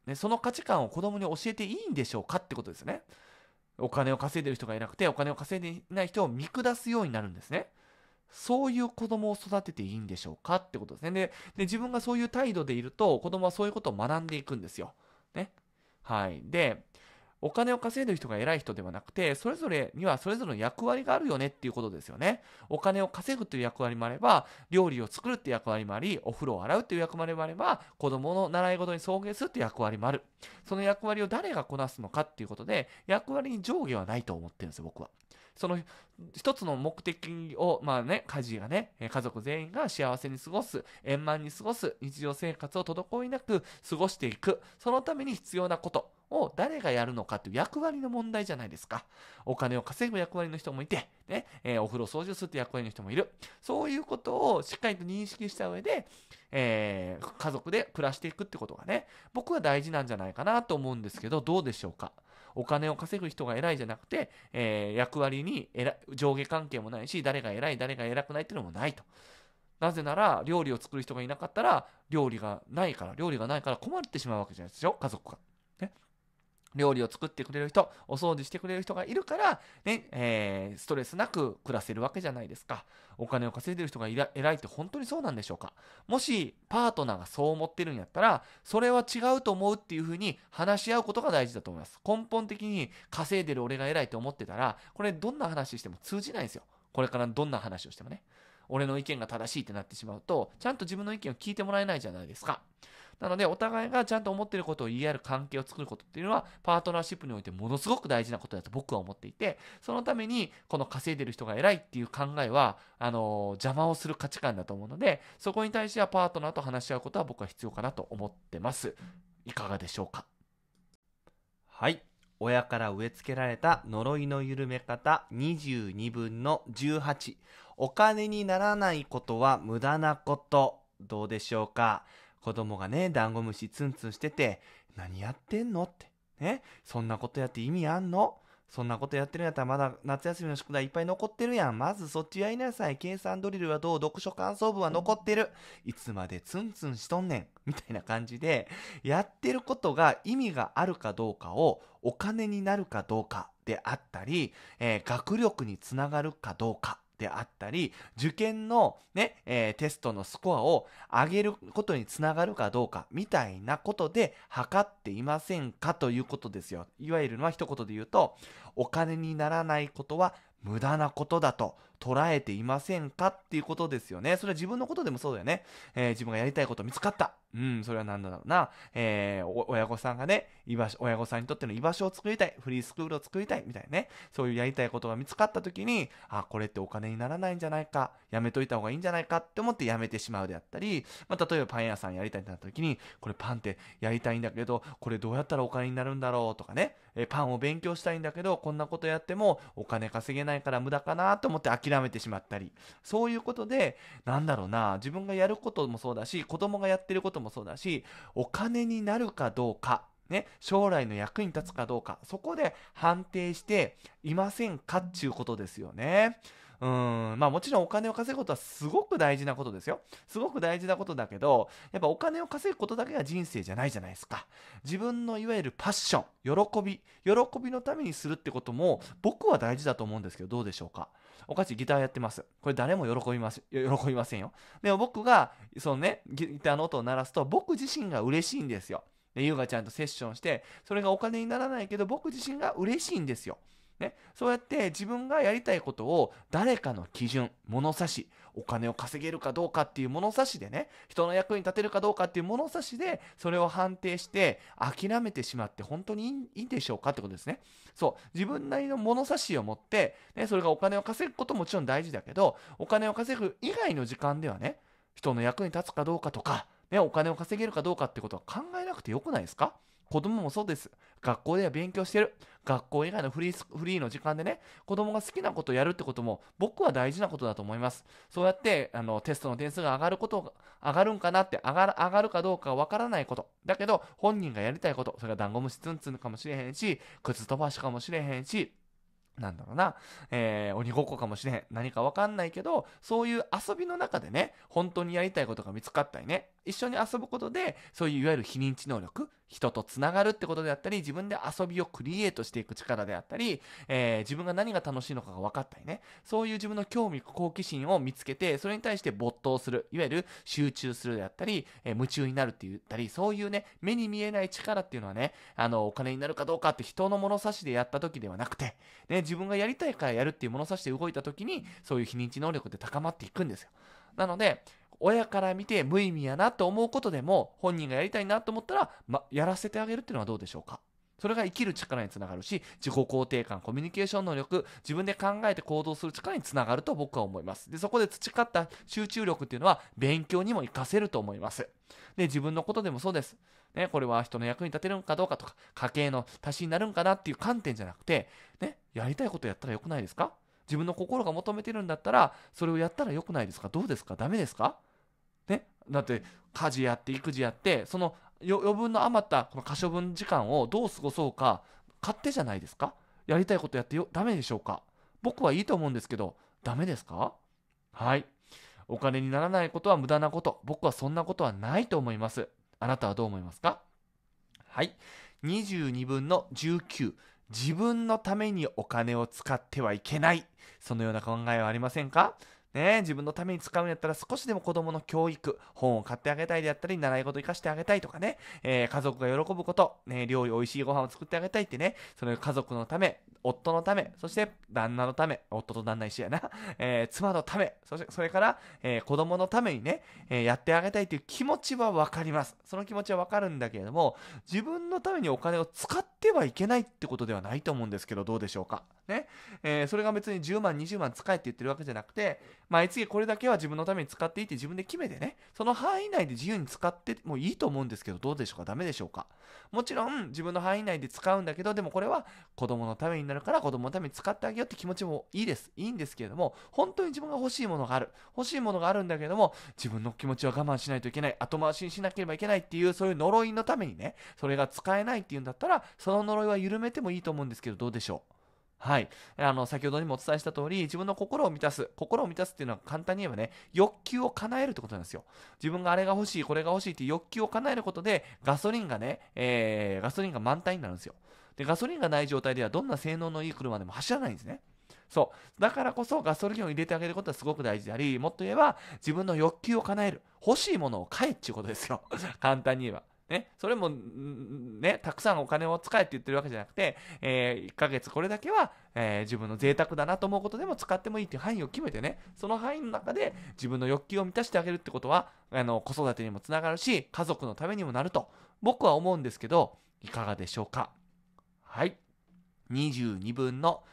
ね、その価値観を子供に教えていいんでしょうかってことですね。お金を稼いでる人がいなくて、お金を稼いでいない人を見下すようになるんですね。そういう子供を育てていいんでしょうかってことですね。で、で自分がそういう態度でいると、子供はそういうことを学んでいくんですよ。ね。はい。で、お金を稼いでる人が偉い人ではなくて、それぞれにはそれぞれの役割があるよねっていうことですよね。お金を稼ぐっていう役割もあれば、料理を作るっていう役割もあり、お風呂を洗うっていう役割もあれば、子供の習い事に送迎するっていう役割もある。その役割を誰がこなすのかっていうことで、役割に上下はないと思ってるんですよ、僕は。その一つの目的を、まあね、家事がね、家族全員が幸せに過ごす、円満に過ごす、日常生活を滞りなく過ごしていく、そのために必要なことを誰がやるのかっていう役割の問題じゃないですか。お金を稼ぐ役割の人もいて、ね、えー、お風呂掃除をするって役割の人もいる。そういうことをしっかりと認識した上で、えー、家族で暮らしていくってことがね、僕は大事なんじゃないかなと思うんですけど、どうでしょうか。お金を稼ぐ人が偉いじゃなくて、えー、役割に上下関係もないし、誰が偉い、誰が偉くないっていうのもないと。なぜなら、料理を作る人がいなかったら、料理がないから、料理がないから困ってしまうわけじゃないですよ、家族が。料理を作ってくれる人、お掃除してくれる人がいるから、ね、えー、ストレスなく暮らせるわけじゃないですか。お金を稼いでる人が偉いって本当にそうなんでしょうかもし、パートナーがそう思ってるんやったら、それは違うと思うっていうふうに話し合うことが大事だと思います。根本的に稼いでる俺が偉いと思ってたら、これどんな話しても通じないんですよ。これからどんな話をしてもね。俺の意見が正しいってなってしまうと、ちゃんと自分の意見を聞いてもらえないじゃないですか。なので、お互いがちゃんと思ってることを言い合える関係を作ることっていうのは、パートナーシップにおいてものすごく大事なことだと僕は思っていて、そのために、この稼いでる人が偉いっていう考えは、あの、邪魔をする価値観だと思うので、そこに対してはパートナーと話し合うことは僕は必要かなと思ってます。いかがでしょうかはい。親から植え付けられた呪いの緩め方22分の18。お金にならないことは無駄なこと。どうでしょうか子供がね、ダンゴムシツンツンしてて、何やってんのって。ね。そんなことやって意味あんのそんなことやってるんやったらまだ夏休みの宿題いっぱい残ってるやん。まずそっちやりなさい。計算ドリルはどう読書感想文は残ってる。いつまでツンツンしとんねん。みたいな感じで、やってることが意味があるかどうかをお金になるかどうかであったり、えー、学力につながるかどうかであったり、受験のね、えー、テストのスコアを上げることにつながるかどうか、みたいなことで測っていませんかということですよ。いわゆるのは一言で言うと、お金にならないことは無駄なことだと捉えていませんかっていうことですよね。それは自分のことでもそうだよね。えー、自分がやりたいこと見つかった。うん、それは何だろうな。えー、親御さんがね、居場所、親御さんにとっての居場所を作りたい。フリースクールを作りたい。みたいなね。そういうやりたいことが見つかった時に、あ、これってお金にならないんじゃないか。やめといた方がいいんじゃないかって思ってやめてしまうであったり、まあ、例えばパン屋さんやりたいってなった時に、これパンってやりたいんだけど、これどうやったらお金になるんだろうとかね。えー、パンを勉強したいんだけど、こんなことやってもお金稼げないから無駄かなと思って諦めてしまったりそういうことでなんだろうな自分がやることもそうだし子供がやってることもそうだしお金になるかどうかね、将来の役に立つかどうか、そこで判定していませんかっちゅうことですよね。うん、まあもちろんお金を稼ぐことはすごく大事なことですよ。すごく大事なことだけど、やっぱお金を稼ぐことだけが人生じゃないじゃないですか。自分のいわゆるパッション、喜び、喜びのためにするってことも僕は大事だと思うんですけど、どうでしょうか。おかちギターやってます。これ誰も喜びます、喜びませんよ。でも僕が、そのね、ギターの音を鳴らすと、僕自身が嬉しいんですよ。で、優雅ちゃんとセッションして、それがお金にならないけど、僕自身が嬉しいんですよ。ね、そうやって自分がやりたいことを誰かの基準物差しお金を稼げるかどうかっていう物差しでね人の役に立てるかどうかっていう物差しでそれを判定して諦めてしまって本当にいいんでしょうかってことですねそう自分なりの物差しを持って、ね、それがお金を稼ぐこともちろん大事だけどお金を稼ぐ以外の時間ではね人の役に立つかどうかとか、ね、お金を稼げるかどうかってことは考えなくてよくないですか子供もそうです。学校では勉強してる。学校以外のフリーフリーの時間でね、子供が好きなことをやるってことも、僕は大事なことだと思います。そうやって、あの、テストの点数が上がること、上がるんかなって、上がる、上がるかどうかわからないこと。だけど、本人がやりたいこと、それがダンゴムシツンツンかもしれへんし、靴飛ばしかもしれへんし、なんだろうな、えー、鬼ごっこかもしれへん。何かわかんないけど、そういう遊びの中でね、本当にやりたいことが見つかったりね、一緒に遊ぶことでそういういわゆる非認知能力人とつながるってことであったり自分で遊びをクリエイトしていく力であったり、えー、自分が何が楽しいのかが分かったりねそういう自分の興味好奇心を見つけてそれに対して没頭するいわゆる集中するであったり、えー、夢中になるって言ったりそういうね目に見えない力っていうのはねあのお金になるかどうかって人の物差しでやった時ではなくて、ね、自分がやりたいからやるっていう物差しで動いた時にそういう非認知能力って高まっていくんですよなので親から見て無意味やなと思うことでも本人がやりたいなと思ったら、ま、やらせてあげるっていうのはどうでしょうかそれが生きる力につながるし自己肯定感コミュニケーション能力自分で考えて行動する力につながると僕は思いますでそこで培った集中力っていうのは勉強にも活かせると思いますで自分のことでもそうですね、これは人の役に立てるのかどうかとか、家計の足しになるんかなっていう観点じゃなくて、ね、やりたいことやったらよくないですか自分の心が求めてるんだったら、それをやったらよくないですかどうですかダメですかね、だって家事やって育児やってその余分の余ったこの可処分時間をどう過ごそうか勝手じゃないですかやりたいことやってよダメでしょうか僕はいいと思うんですけどダメですかはいお金にならないことは無駄なこと僕はそんなことはないと思いますあなたはどう思いますかはい22分の19自分のためにお金を使ってはいけないそのような考えはありませんかね、自分のために使うんやったら少しでも子供の教育、本を買ってあげたいであったり、習い事生かしてあげたいとかね、えー、家族が喜ぶこと、ね、料理美味しいご飯を作ってあげたいってね、その家族のため、夫のため、そして旦那のため、夫と旦那一緒やな、えー、妻のため、そしてそれから、えー、子供のためにね、えやってあげたいという気持ちはわかります。その気持ちはわかるんだけれども、自分のためにお金を使ってはいけないってことではないと思うんですけど、どうでしょうか。ね、えそれが別に10万、20万使えって言ってるわけじゃなくて、毎月これだけは自分のために使っていいって自分で決めてね、その範囲内で自由に使ってもいいと思うんですけど、どうでしょうかダメでしょうかもちろん、自分の範囲内で使うんだけど、でもこれは子供のためになるから子供のために使ってあげようって気持ちもいいです。いいんですけれども、本当に自分が欲しいものがある。欲しいものがあるんだけども、自分の気持ちは我慢しないといけない。後回しにしなければいけないっていう、そういう呪いのためにね、それが使えないっていうんだったら、その呪いは緩めてもいいと思うんですけど、どうでしょうはい。あの、先ほどにもお伝えした通り、自分の心を満たす。心を満たすっていうのは簡単に言えばね、欲求を叶えるってことなんですよ。自分があれが欲しい、これが欲しいって欲求を叶えることで、ガソリンがね、えー、ガソリンが満タンになるんですよ。で、ガソリンがない状態では、どんな性能のいい車でも走らないんですね。そう。だからこそ、ガソリンを入れてあげることはすごく大事であり、もっと言えば、自分の欲求を叶える。欲しいものを買えっていうことですよ。簡単に言えば。ね、それも、ね、たくさんお金を使えって言ってるわけじゃなくて、えー、1ヶ月これだけは、えー、自分の贅沢だなと思うことでも使ってもいいっていう範囲を決めてね、その範囲の中で自分の欲求を満たしてあげるってことは、あの、子育てにもつながるし、家族のためにもなると、僕は思うんですけど、いかがでしょうかはい。22分の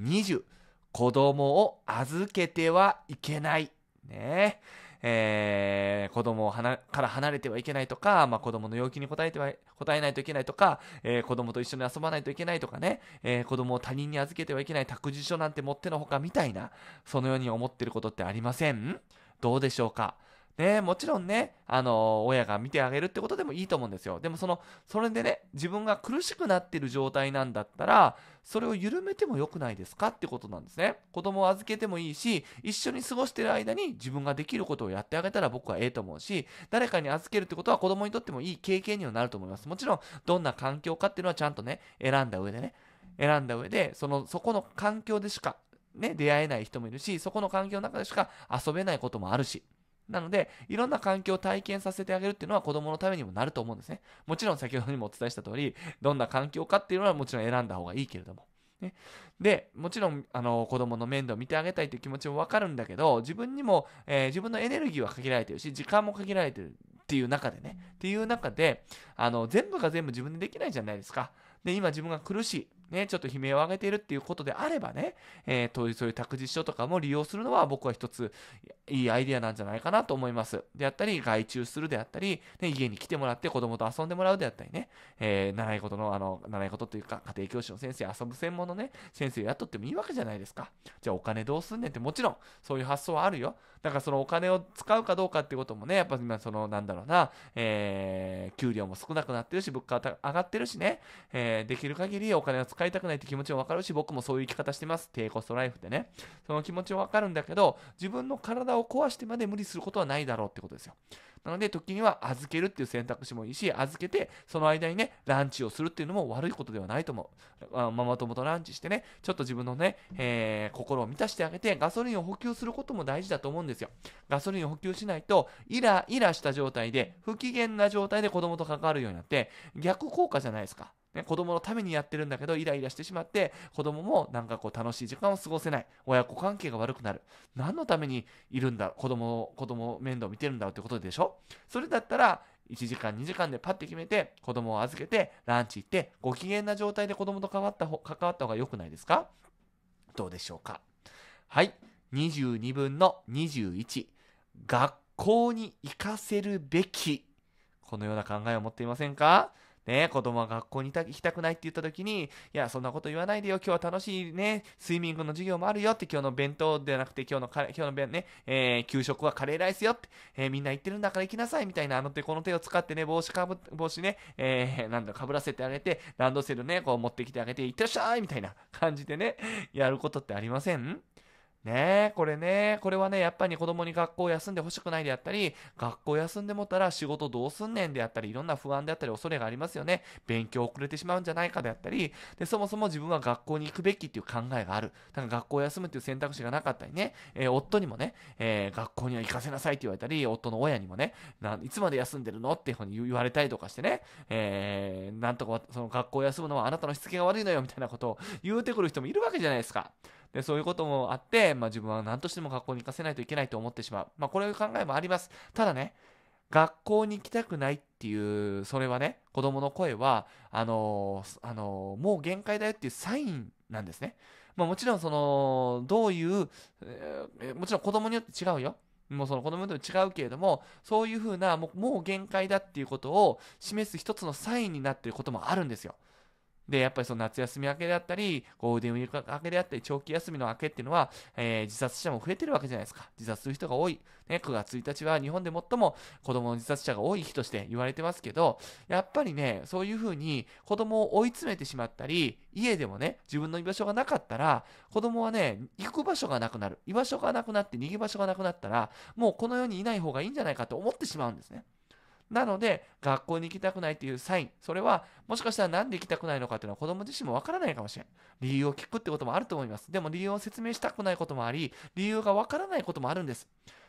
20。子供を預けてはいけない。ねえ。えー、子供をから離れてはいけないとか、まあ、子供の要求に応えては、答えないといけないとか、えー、子供と一緒に遊ばないといけないとかね、えー、子供を他人に預けてはいけない託児所なんてもってのほかみたいな、そのように思ってることってありませんどうでしょうかね、もちろんね、あの、親が見てあげるってことでもいいと思うんですよ。でもその、それでね、自分が苦しくなってる状態なんだったら、それを緩めても良くないですかってことなんですね。子供を預けてもいいし、一緒に過ごしてる間に自分ができることをやってあげたら僕はええと思うし、誰かに預けるってことは子供にとってもいい経験にはなると思います。もちろん、どんな環境かっていうのはちゃんとね、選んだ上でね、選んだ上で、その、そこの環境でしか、ね、出会えない人もいるし、そこの環境の中でしか遊べないこともあるし、なので、いろんな環境を体験させてあげるっていうのは子供のためにもなると思うんですね。もちろん先ほどにもお伝えした通り、どんな環境かっていうのはもちろん選んだ方がいいけれども。ね、でもちろんあの子供の面倒を見てあげたいという気持ちも分かるんだけど自分にも、えー、自分のエネルギーは限られてるし時間も限られてるっていう中でねっていう中であの全部が全部自分でできないじゃないですかで今自分が苦しいね、ちょっと悲鳴を上げているっていうことであればね、えー、そういう託児所とかも利用するのは僕は一ついいアイデアなんじゃないかなと思います。であったり、外注するであったり、ね、家に来てもらって子供と遊んでもらうであったりね、えー、習い事の、あの、習い事というか、家庭教師の先生、遊ぶ専門のね、先生雇ってもいいわけじゃないですか。じゃあお金どうすんねんって、もちろん、そういう発想はあるよ。だからそのお金を使うかどうかってこともね、やっぱ今その、なんだろうな、えー、給料も少なくなってるし、物価が上がってるしね、えー、できる限りお金を使いたくないって気持ちはわかるし、僕もそういう生き方してます。低コストライフでね。その気持ちはわかるんだけど、自分の体を壊してまで無理することはないだろうってことですよ。なので、時には預けるっていう選択肢もいいし、預けて、その間にね、ランチをするっていうのも悪いことではないと思う。あママ友とランチしてね、ちょっと自分のね、えー、心を満たしてあげて、ガソリンを補給することも大事だと思うんですよ。ガソリンを補給しないと、イライラした状態で、不機嫌な状態で子供と関わるようになって、逆効果じゃないですか。ね、子供のためにやってるんだけどイライラしてしまって子供もなんかこう楽しい時間を過ごせない親子関係が悪くなる何のためにいるんだ子供子供面倒見てるんだろうってことでしょそれだったら1時間2時間でパッて決めて子供を預けてランチ行ってご機嫌な状態で子供と関わった関わった方が良くないですかどうでしょうかはい22分の21学校に行かせるべきこのような考えを持っていませんかね、子供は学校に行きたくないって言った時に、いや、そんなこと言わないでよ、今日は楽しいね、スイミングの授業もあるよって、今日の弁当ではなくて、今日の今日の弁、ね、えー、給食はカレーライスよって、えー、みんな行ってるんだから行きなさいみたいな、あの手この手を使ってね、帽子かぶ、帽子ね、えー、なんだ、かぶらせてあげて、ランドセルね、こう持ってきてあげて、いってらっしゃいみたいな感じでね、やることってありませんねこれね、これはね、やっぱり子供に学校休んでほしくないであったり、学校休んでもたら仕事どうすんねんであったり、いろんな不安であったり、恐れがありますよね。勉強遅れてしまうんじゃないかであったり、で、そもそも自分は学校に行くべきっていう考えがある。だから学校休むっていう選択肢がなかったりね、えー、夫にもね、えー、学校には行かせなさいって言われたり、夫の親にもね、ないつまで休んでるのっていうふうに言われたりとかしてね、えー、なんとかその学校休むのはあなたのしつけが悪いのよみたいなことを言うてくる人もいるわけじゃないですか。で、そういうこともあって、まあ、自分は何としても学校に行かせないといけないと思ってしまう。まあ、こういう考えもあります。ただね、学校に行きたくないっていう、それはね、子供の声は、あのー、あのー、もう限界だよっていうサインなんですね。まあ、もちろん、その、どういう、えー、もちろん子供によって違うよ。もうその子供と違うけれども、そういうふうなもう、もう限界だっていうことを示す一つのサインになっていることもあるんですよ。で、やっぱりその夏休み明けであったり、ゴールデンウィーク明けであったり、長期休みの明けっていうのは、えー、自殺者も増えてるわけじゃないですか。自殺する人が多い。ね、9月1日は日本で最も子供の自殺者が多い日として言われてますけど、やっぱりね、そういうふうに子供を追い詰めてしまったり、家でもね、自分の居場所がなかったら、子供はね、行く場所がなくなる。居場所がなくなって、逃げ場所がなくなったら、もうこの世にいない方がいいんじゃないかと思ってしまうんですね。なので、学校に行きたくないというサイン、それは、もしかしたら何で行きたくないのかというのは子供自身もわからないかもしれん。理由を聞くってこともあると思います。でも理由を説明したくないこともあり、理由がわからないこともあるんです。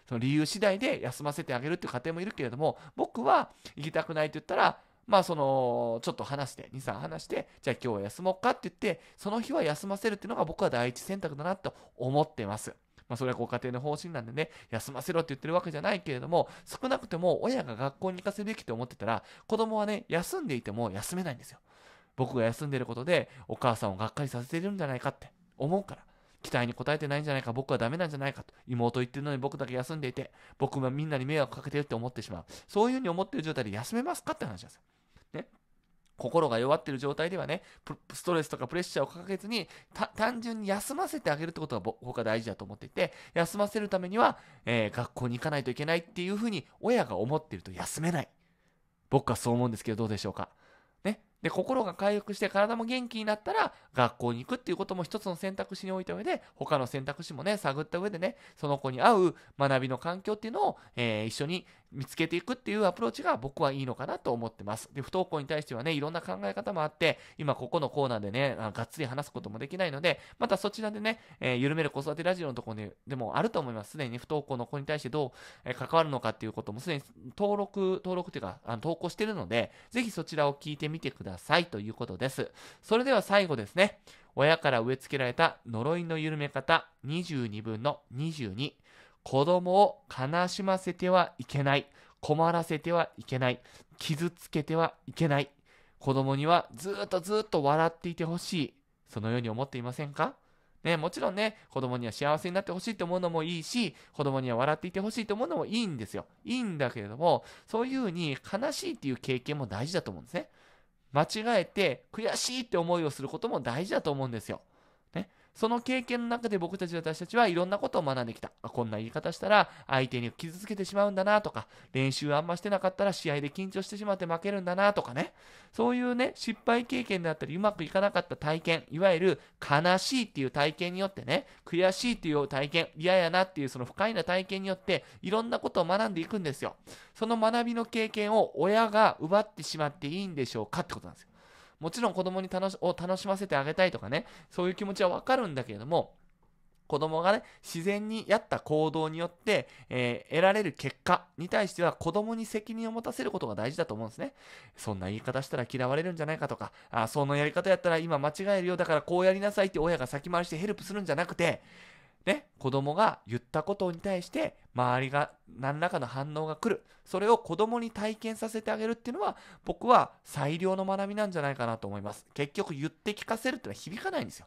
その理由次第で休ませてあげるっていう家庭もいるけれども、僕は行きたくないって言ったら、まあその、ちょっと話して、2、3話して、じゃあ今日は休もうかって言って、その日は休ませるっていうのが僕は第一選択だなと思ってます。まあ、それはご家庭の方針なんでね、休ませろって言ってるわけじゃないけれども、少なくとも親が学校に行かせるべきと思ってたら、子供はね、休んでいても休めないんですよ。僕が休んでることで、お母さんをがっかりさせてるんじゃないかって思うから。期待に応えてないんじゃないか、僕はダメなんじゃないかと、妹言ってるのに僕だけ休んでいて、僕はみんなに迷惑かけてるって思ってしまう。そういうふうに思ってる状態で休めますかって話です。ね。心が弱ってる状態ではね、ストレスとかプレッシャーをかけずに、単純に休ませてあげるってことが僕は大事だと思っていて、休ませるためには、えー、学校に行かないといけないっていうふうに親が思っていると休めない。僕はそう思うんですけど、どうでしょうか。ね。で、心が回復して体も元気になったら、学校に行くっていうことも一つの選択肢に置いた上で、他の選択肢もね、探った上でね、その子に合う学びの環境っていうのを、えー、一緒に、見つけていくっていうアプローチが僕はいいのかなと思ってます。で、不登校に対してはね、いろんな考え方もあって、今ここのコーナーでね、あがっつり話すこともできないので、またそちらでね、えー、緩める子育てラジオのところでもあると思います。すでに不登校の子に対してどう、え関わるのかっていうこともすでに登録、登録っていうか、あの投稿してるので、ぜひそちらを聞いてみてくださいということです。それでは最後ですね、親から植え付けられた呪いの緩め方22分の22。子供を悲しませてはいけない。困らせてはいけない。傷つけてはいけない。子供にはずっとずっと笑っていてほしい。そのように思っていませんかね、もちろんね、子供には幸せになってほしいと思うのもいいし、子供には笑っていてほしいと思うのもいいんですよ。いいんだけれども、そういうふうに悲しいっていう経験も大事だと思うんですね。間違えて悔しいって思いをすることも大事だと思うんですよ。その経験の中で僕たち私たちはいろんなことを学んできた。こんな言い方したら相手に傷つけてしまうんだなとか、練習あんましてなかったら試合で緊張してしまって負けるんだなとかね。そういうね、失敗経験であったり、うまくいかなかった体験、いわゆる悲しいっていう体験によってね、悔しいっていう体験、嫌やなっていうその不快な体験によって、いろんなことを学んでいくんですよ。その学びの経験を親が奪ってしまっていいんでしょうかってことなんですよ。もちろん子供に楽しを楽しませてあげたいとかね、そういう気持ちはわかるんだけれども、子供がね、自然にやった行動によって、えー、得られる結果に対しては子供に責任を持たせることが大事だと思うんですね。そんな言い方したら嫌われるんじゃないかとか、あそのやり方やったら今間違えるよ、だからこうやりなさいって親が先回りしてヘルプするんじゃなくて、ね、子供が言ったことに対して周りが何らかの反応が来るそれを子供に体験させてあげるっていうのは僕は最良の学びなんじゃないかなと思います結局言って聞かせるっていうのは響かないんですよ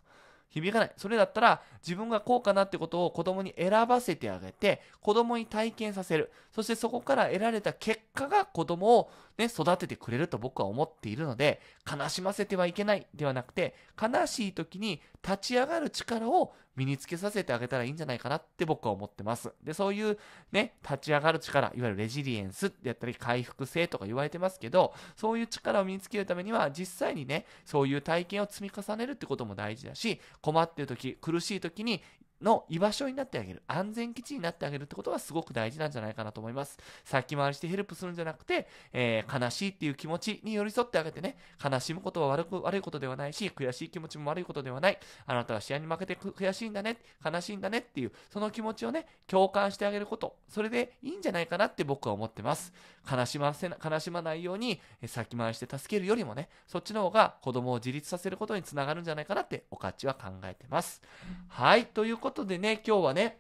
響かないそれだったら自分がこうかなってことを子供に選ばせてあげて子供に体験させるそしてそこから得られた結果が子供をね育ててくれると僕は思っているので悲しませてはいけないではなくて悲しい時に立ち上がる力を身につけさせてあげたらいいんじゃないかなって僕は思ってます。で、そういうね、立ち上がる力、いわゆるレジリエンスでやったり回復性とか言われてますけど、そういう力を身につけるためには、実際にね、そういう体験を積み重ねるってことも大事だし、困ってる時、苦しい時にの居場所になってあげる安全基地になってあげるってことはすごく大事なんじゃないかなと思います先回りしてヘルプするんじゃなくて、えー、悲しいっていう気持ちに寄り添ってあげてね悲しむことは悪く悪いことではないし悔しい気持ちも悪いことではないあなたは試合に負けて悔しいんだね悲しいんだねっていうその気持ちをね共感してあげることそれでいいんじゃないかなって僕は思ってます悲しませ悲しまないように先回りして助けるよりもねそっちの方が子供を自立させることにつながるんじゃないかなっておかっちは考えてますはいということことでね、今日はね、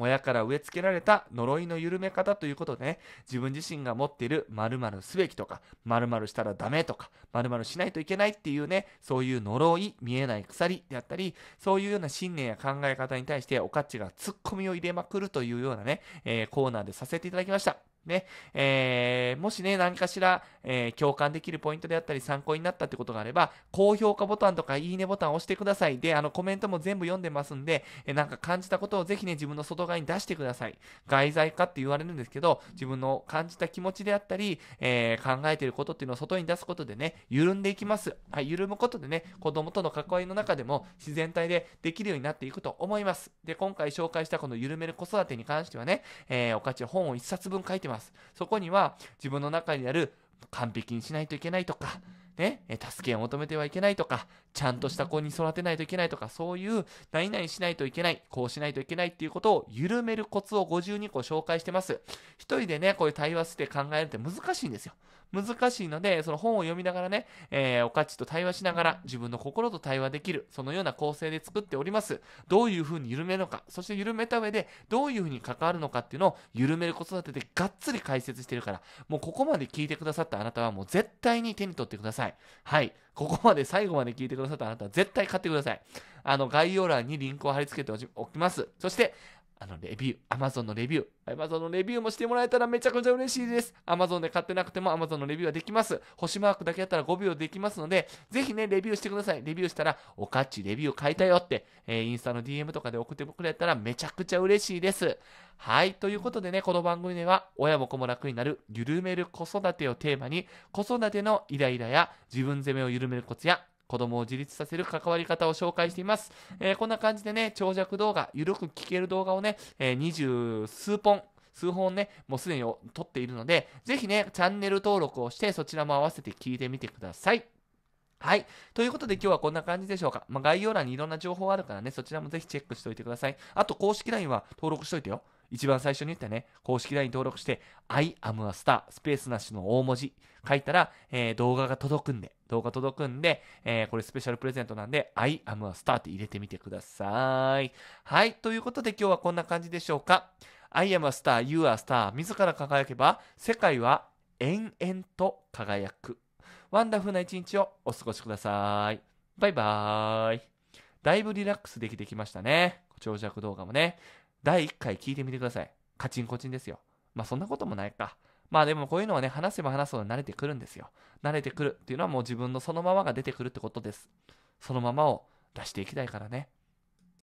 親から植え付けられた呪いの緩め方ということでね、自分自身が持っている〇〇すべきとか、〇〇したらダメとか、〇〇しないといけないっていうね、そういう呪い、見えない鎖であったり、そういうような信念や考え方に対して、おかっちがツッコミを入れまくるというようなね、えー、コーナーでさせていただきました。ね、えー、もしね、何かしら、えー、共感できるポイントであったり、参考になったってことがあれば、高評価ボタンとかいいねボタンを押してください。で、あの、コメントも全部読んでますんで、えー、なんか感じたことをぜひね、自分の外側に出してください。外在化って言われるんですけど、自分の感じた気持ちであったり、えー、考えてることっていうのを外に出すことでね、緩んでいきます。はい、緩むことでね、子供との関わりの中でも、自然体でできるようになっていくと思います。で、今回紹介したこの緩める子育てに関してはね、えー、おかち本を1冊分書いてます。ます。そこには自分の中にある完璧にしないといけないとか、ね、助けを求めてはいけないとか、ちゃんとした子に育てないといけないとか、そういう何々しないといけない、こうしないといけないっていうことを緩めるコツを52個紹介してます。一人でね、こういう対話して考えるって難しいんですよ。難しいので、その本を読みながらね、えー、おかちと対話しながら自分の心と対話できる、そのような構成で作っております。どういうふうに緩めるのか、そして緩めた上でどういうふうに関わるのかっていうのを緩める子育てでがっつり解説してるから、もうここまで聞いてくださったあなたはもう絶対に手に取ってください。はい。ここまで最後まで聞いてくださったあなたは絶対買ってください。あの、概要欄にリンクを貼り付けておきます。そして、あの、レビュー、アマゾンのレビュー、アマゾンのレビューもしてもらえたらめちゃくちゃ嬉しいです。アマゾンで買ってなくてもアマゾンのレビューはできます。星マークだけだったら5秒できますので、ぜひね、レビューしてください。レビューしたら、おかっちレビュー買いたよって、えー、インスタの DM とかで送ってくれたらめちゃくちゃ嬉しいです。はい。ということでね、この番組では、親も子も楽になる、緩める子育てをテーマに、子育てのイライラや自分責めを緩めるコツや、子供を自立させる関わり方を紹介しています。えー、こんな感じでね、長尺動画、ゆるく聞ける動画をね、え二、十数本、数本ね、もうすでに撮っているので、ぜひね、チャンネル登録をして、そちらも合わせて聞いてみてください。はい。ということで今日はこんな感じでしょうか。まあ、概要欄にいろんな情報あるからね、そちらもぜひチェックしておいてください。あと公式 LINE は登録しといてよ。一番最初に言ったね、公式 LINE 登録して、I am a star スペースなしの大文字書いたら、えー、動画が届くんで、動画届くんで、えー、これスペシャルプレゼントなんで、I am a star って入れてみてください。はい、ということで今日はこんな感じでしょうか。I am a star, you are star 自ら輝けば、世界は延々と輝く。ワンダフルな一日をお過ごしください。バイバーイ。だいぶリラックスできてきましたね。長尺動画もね。第1回聞いてみてください。カチンコチンですよ。まあそんなこともないか。まあでもこういうのはね、話せば話すほど慣れてくるんですよ。慣れてくるっていうのはもう自分のそのままが出てくるってことです。そのままを出していきたいからね。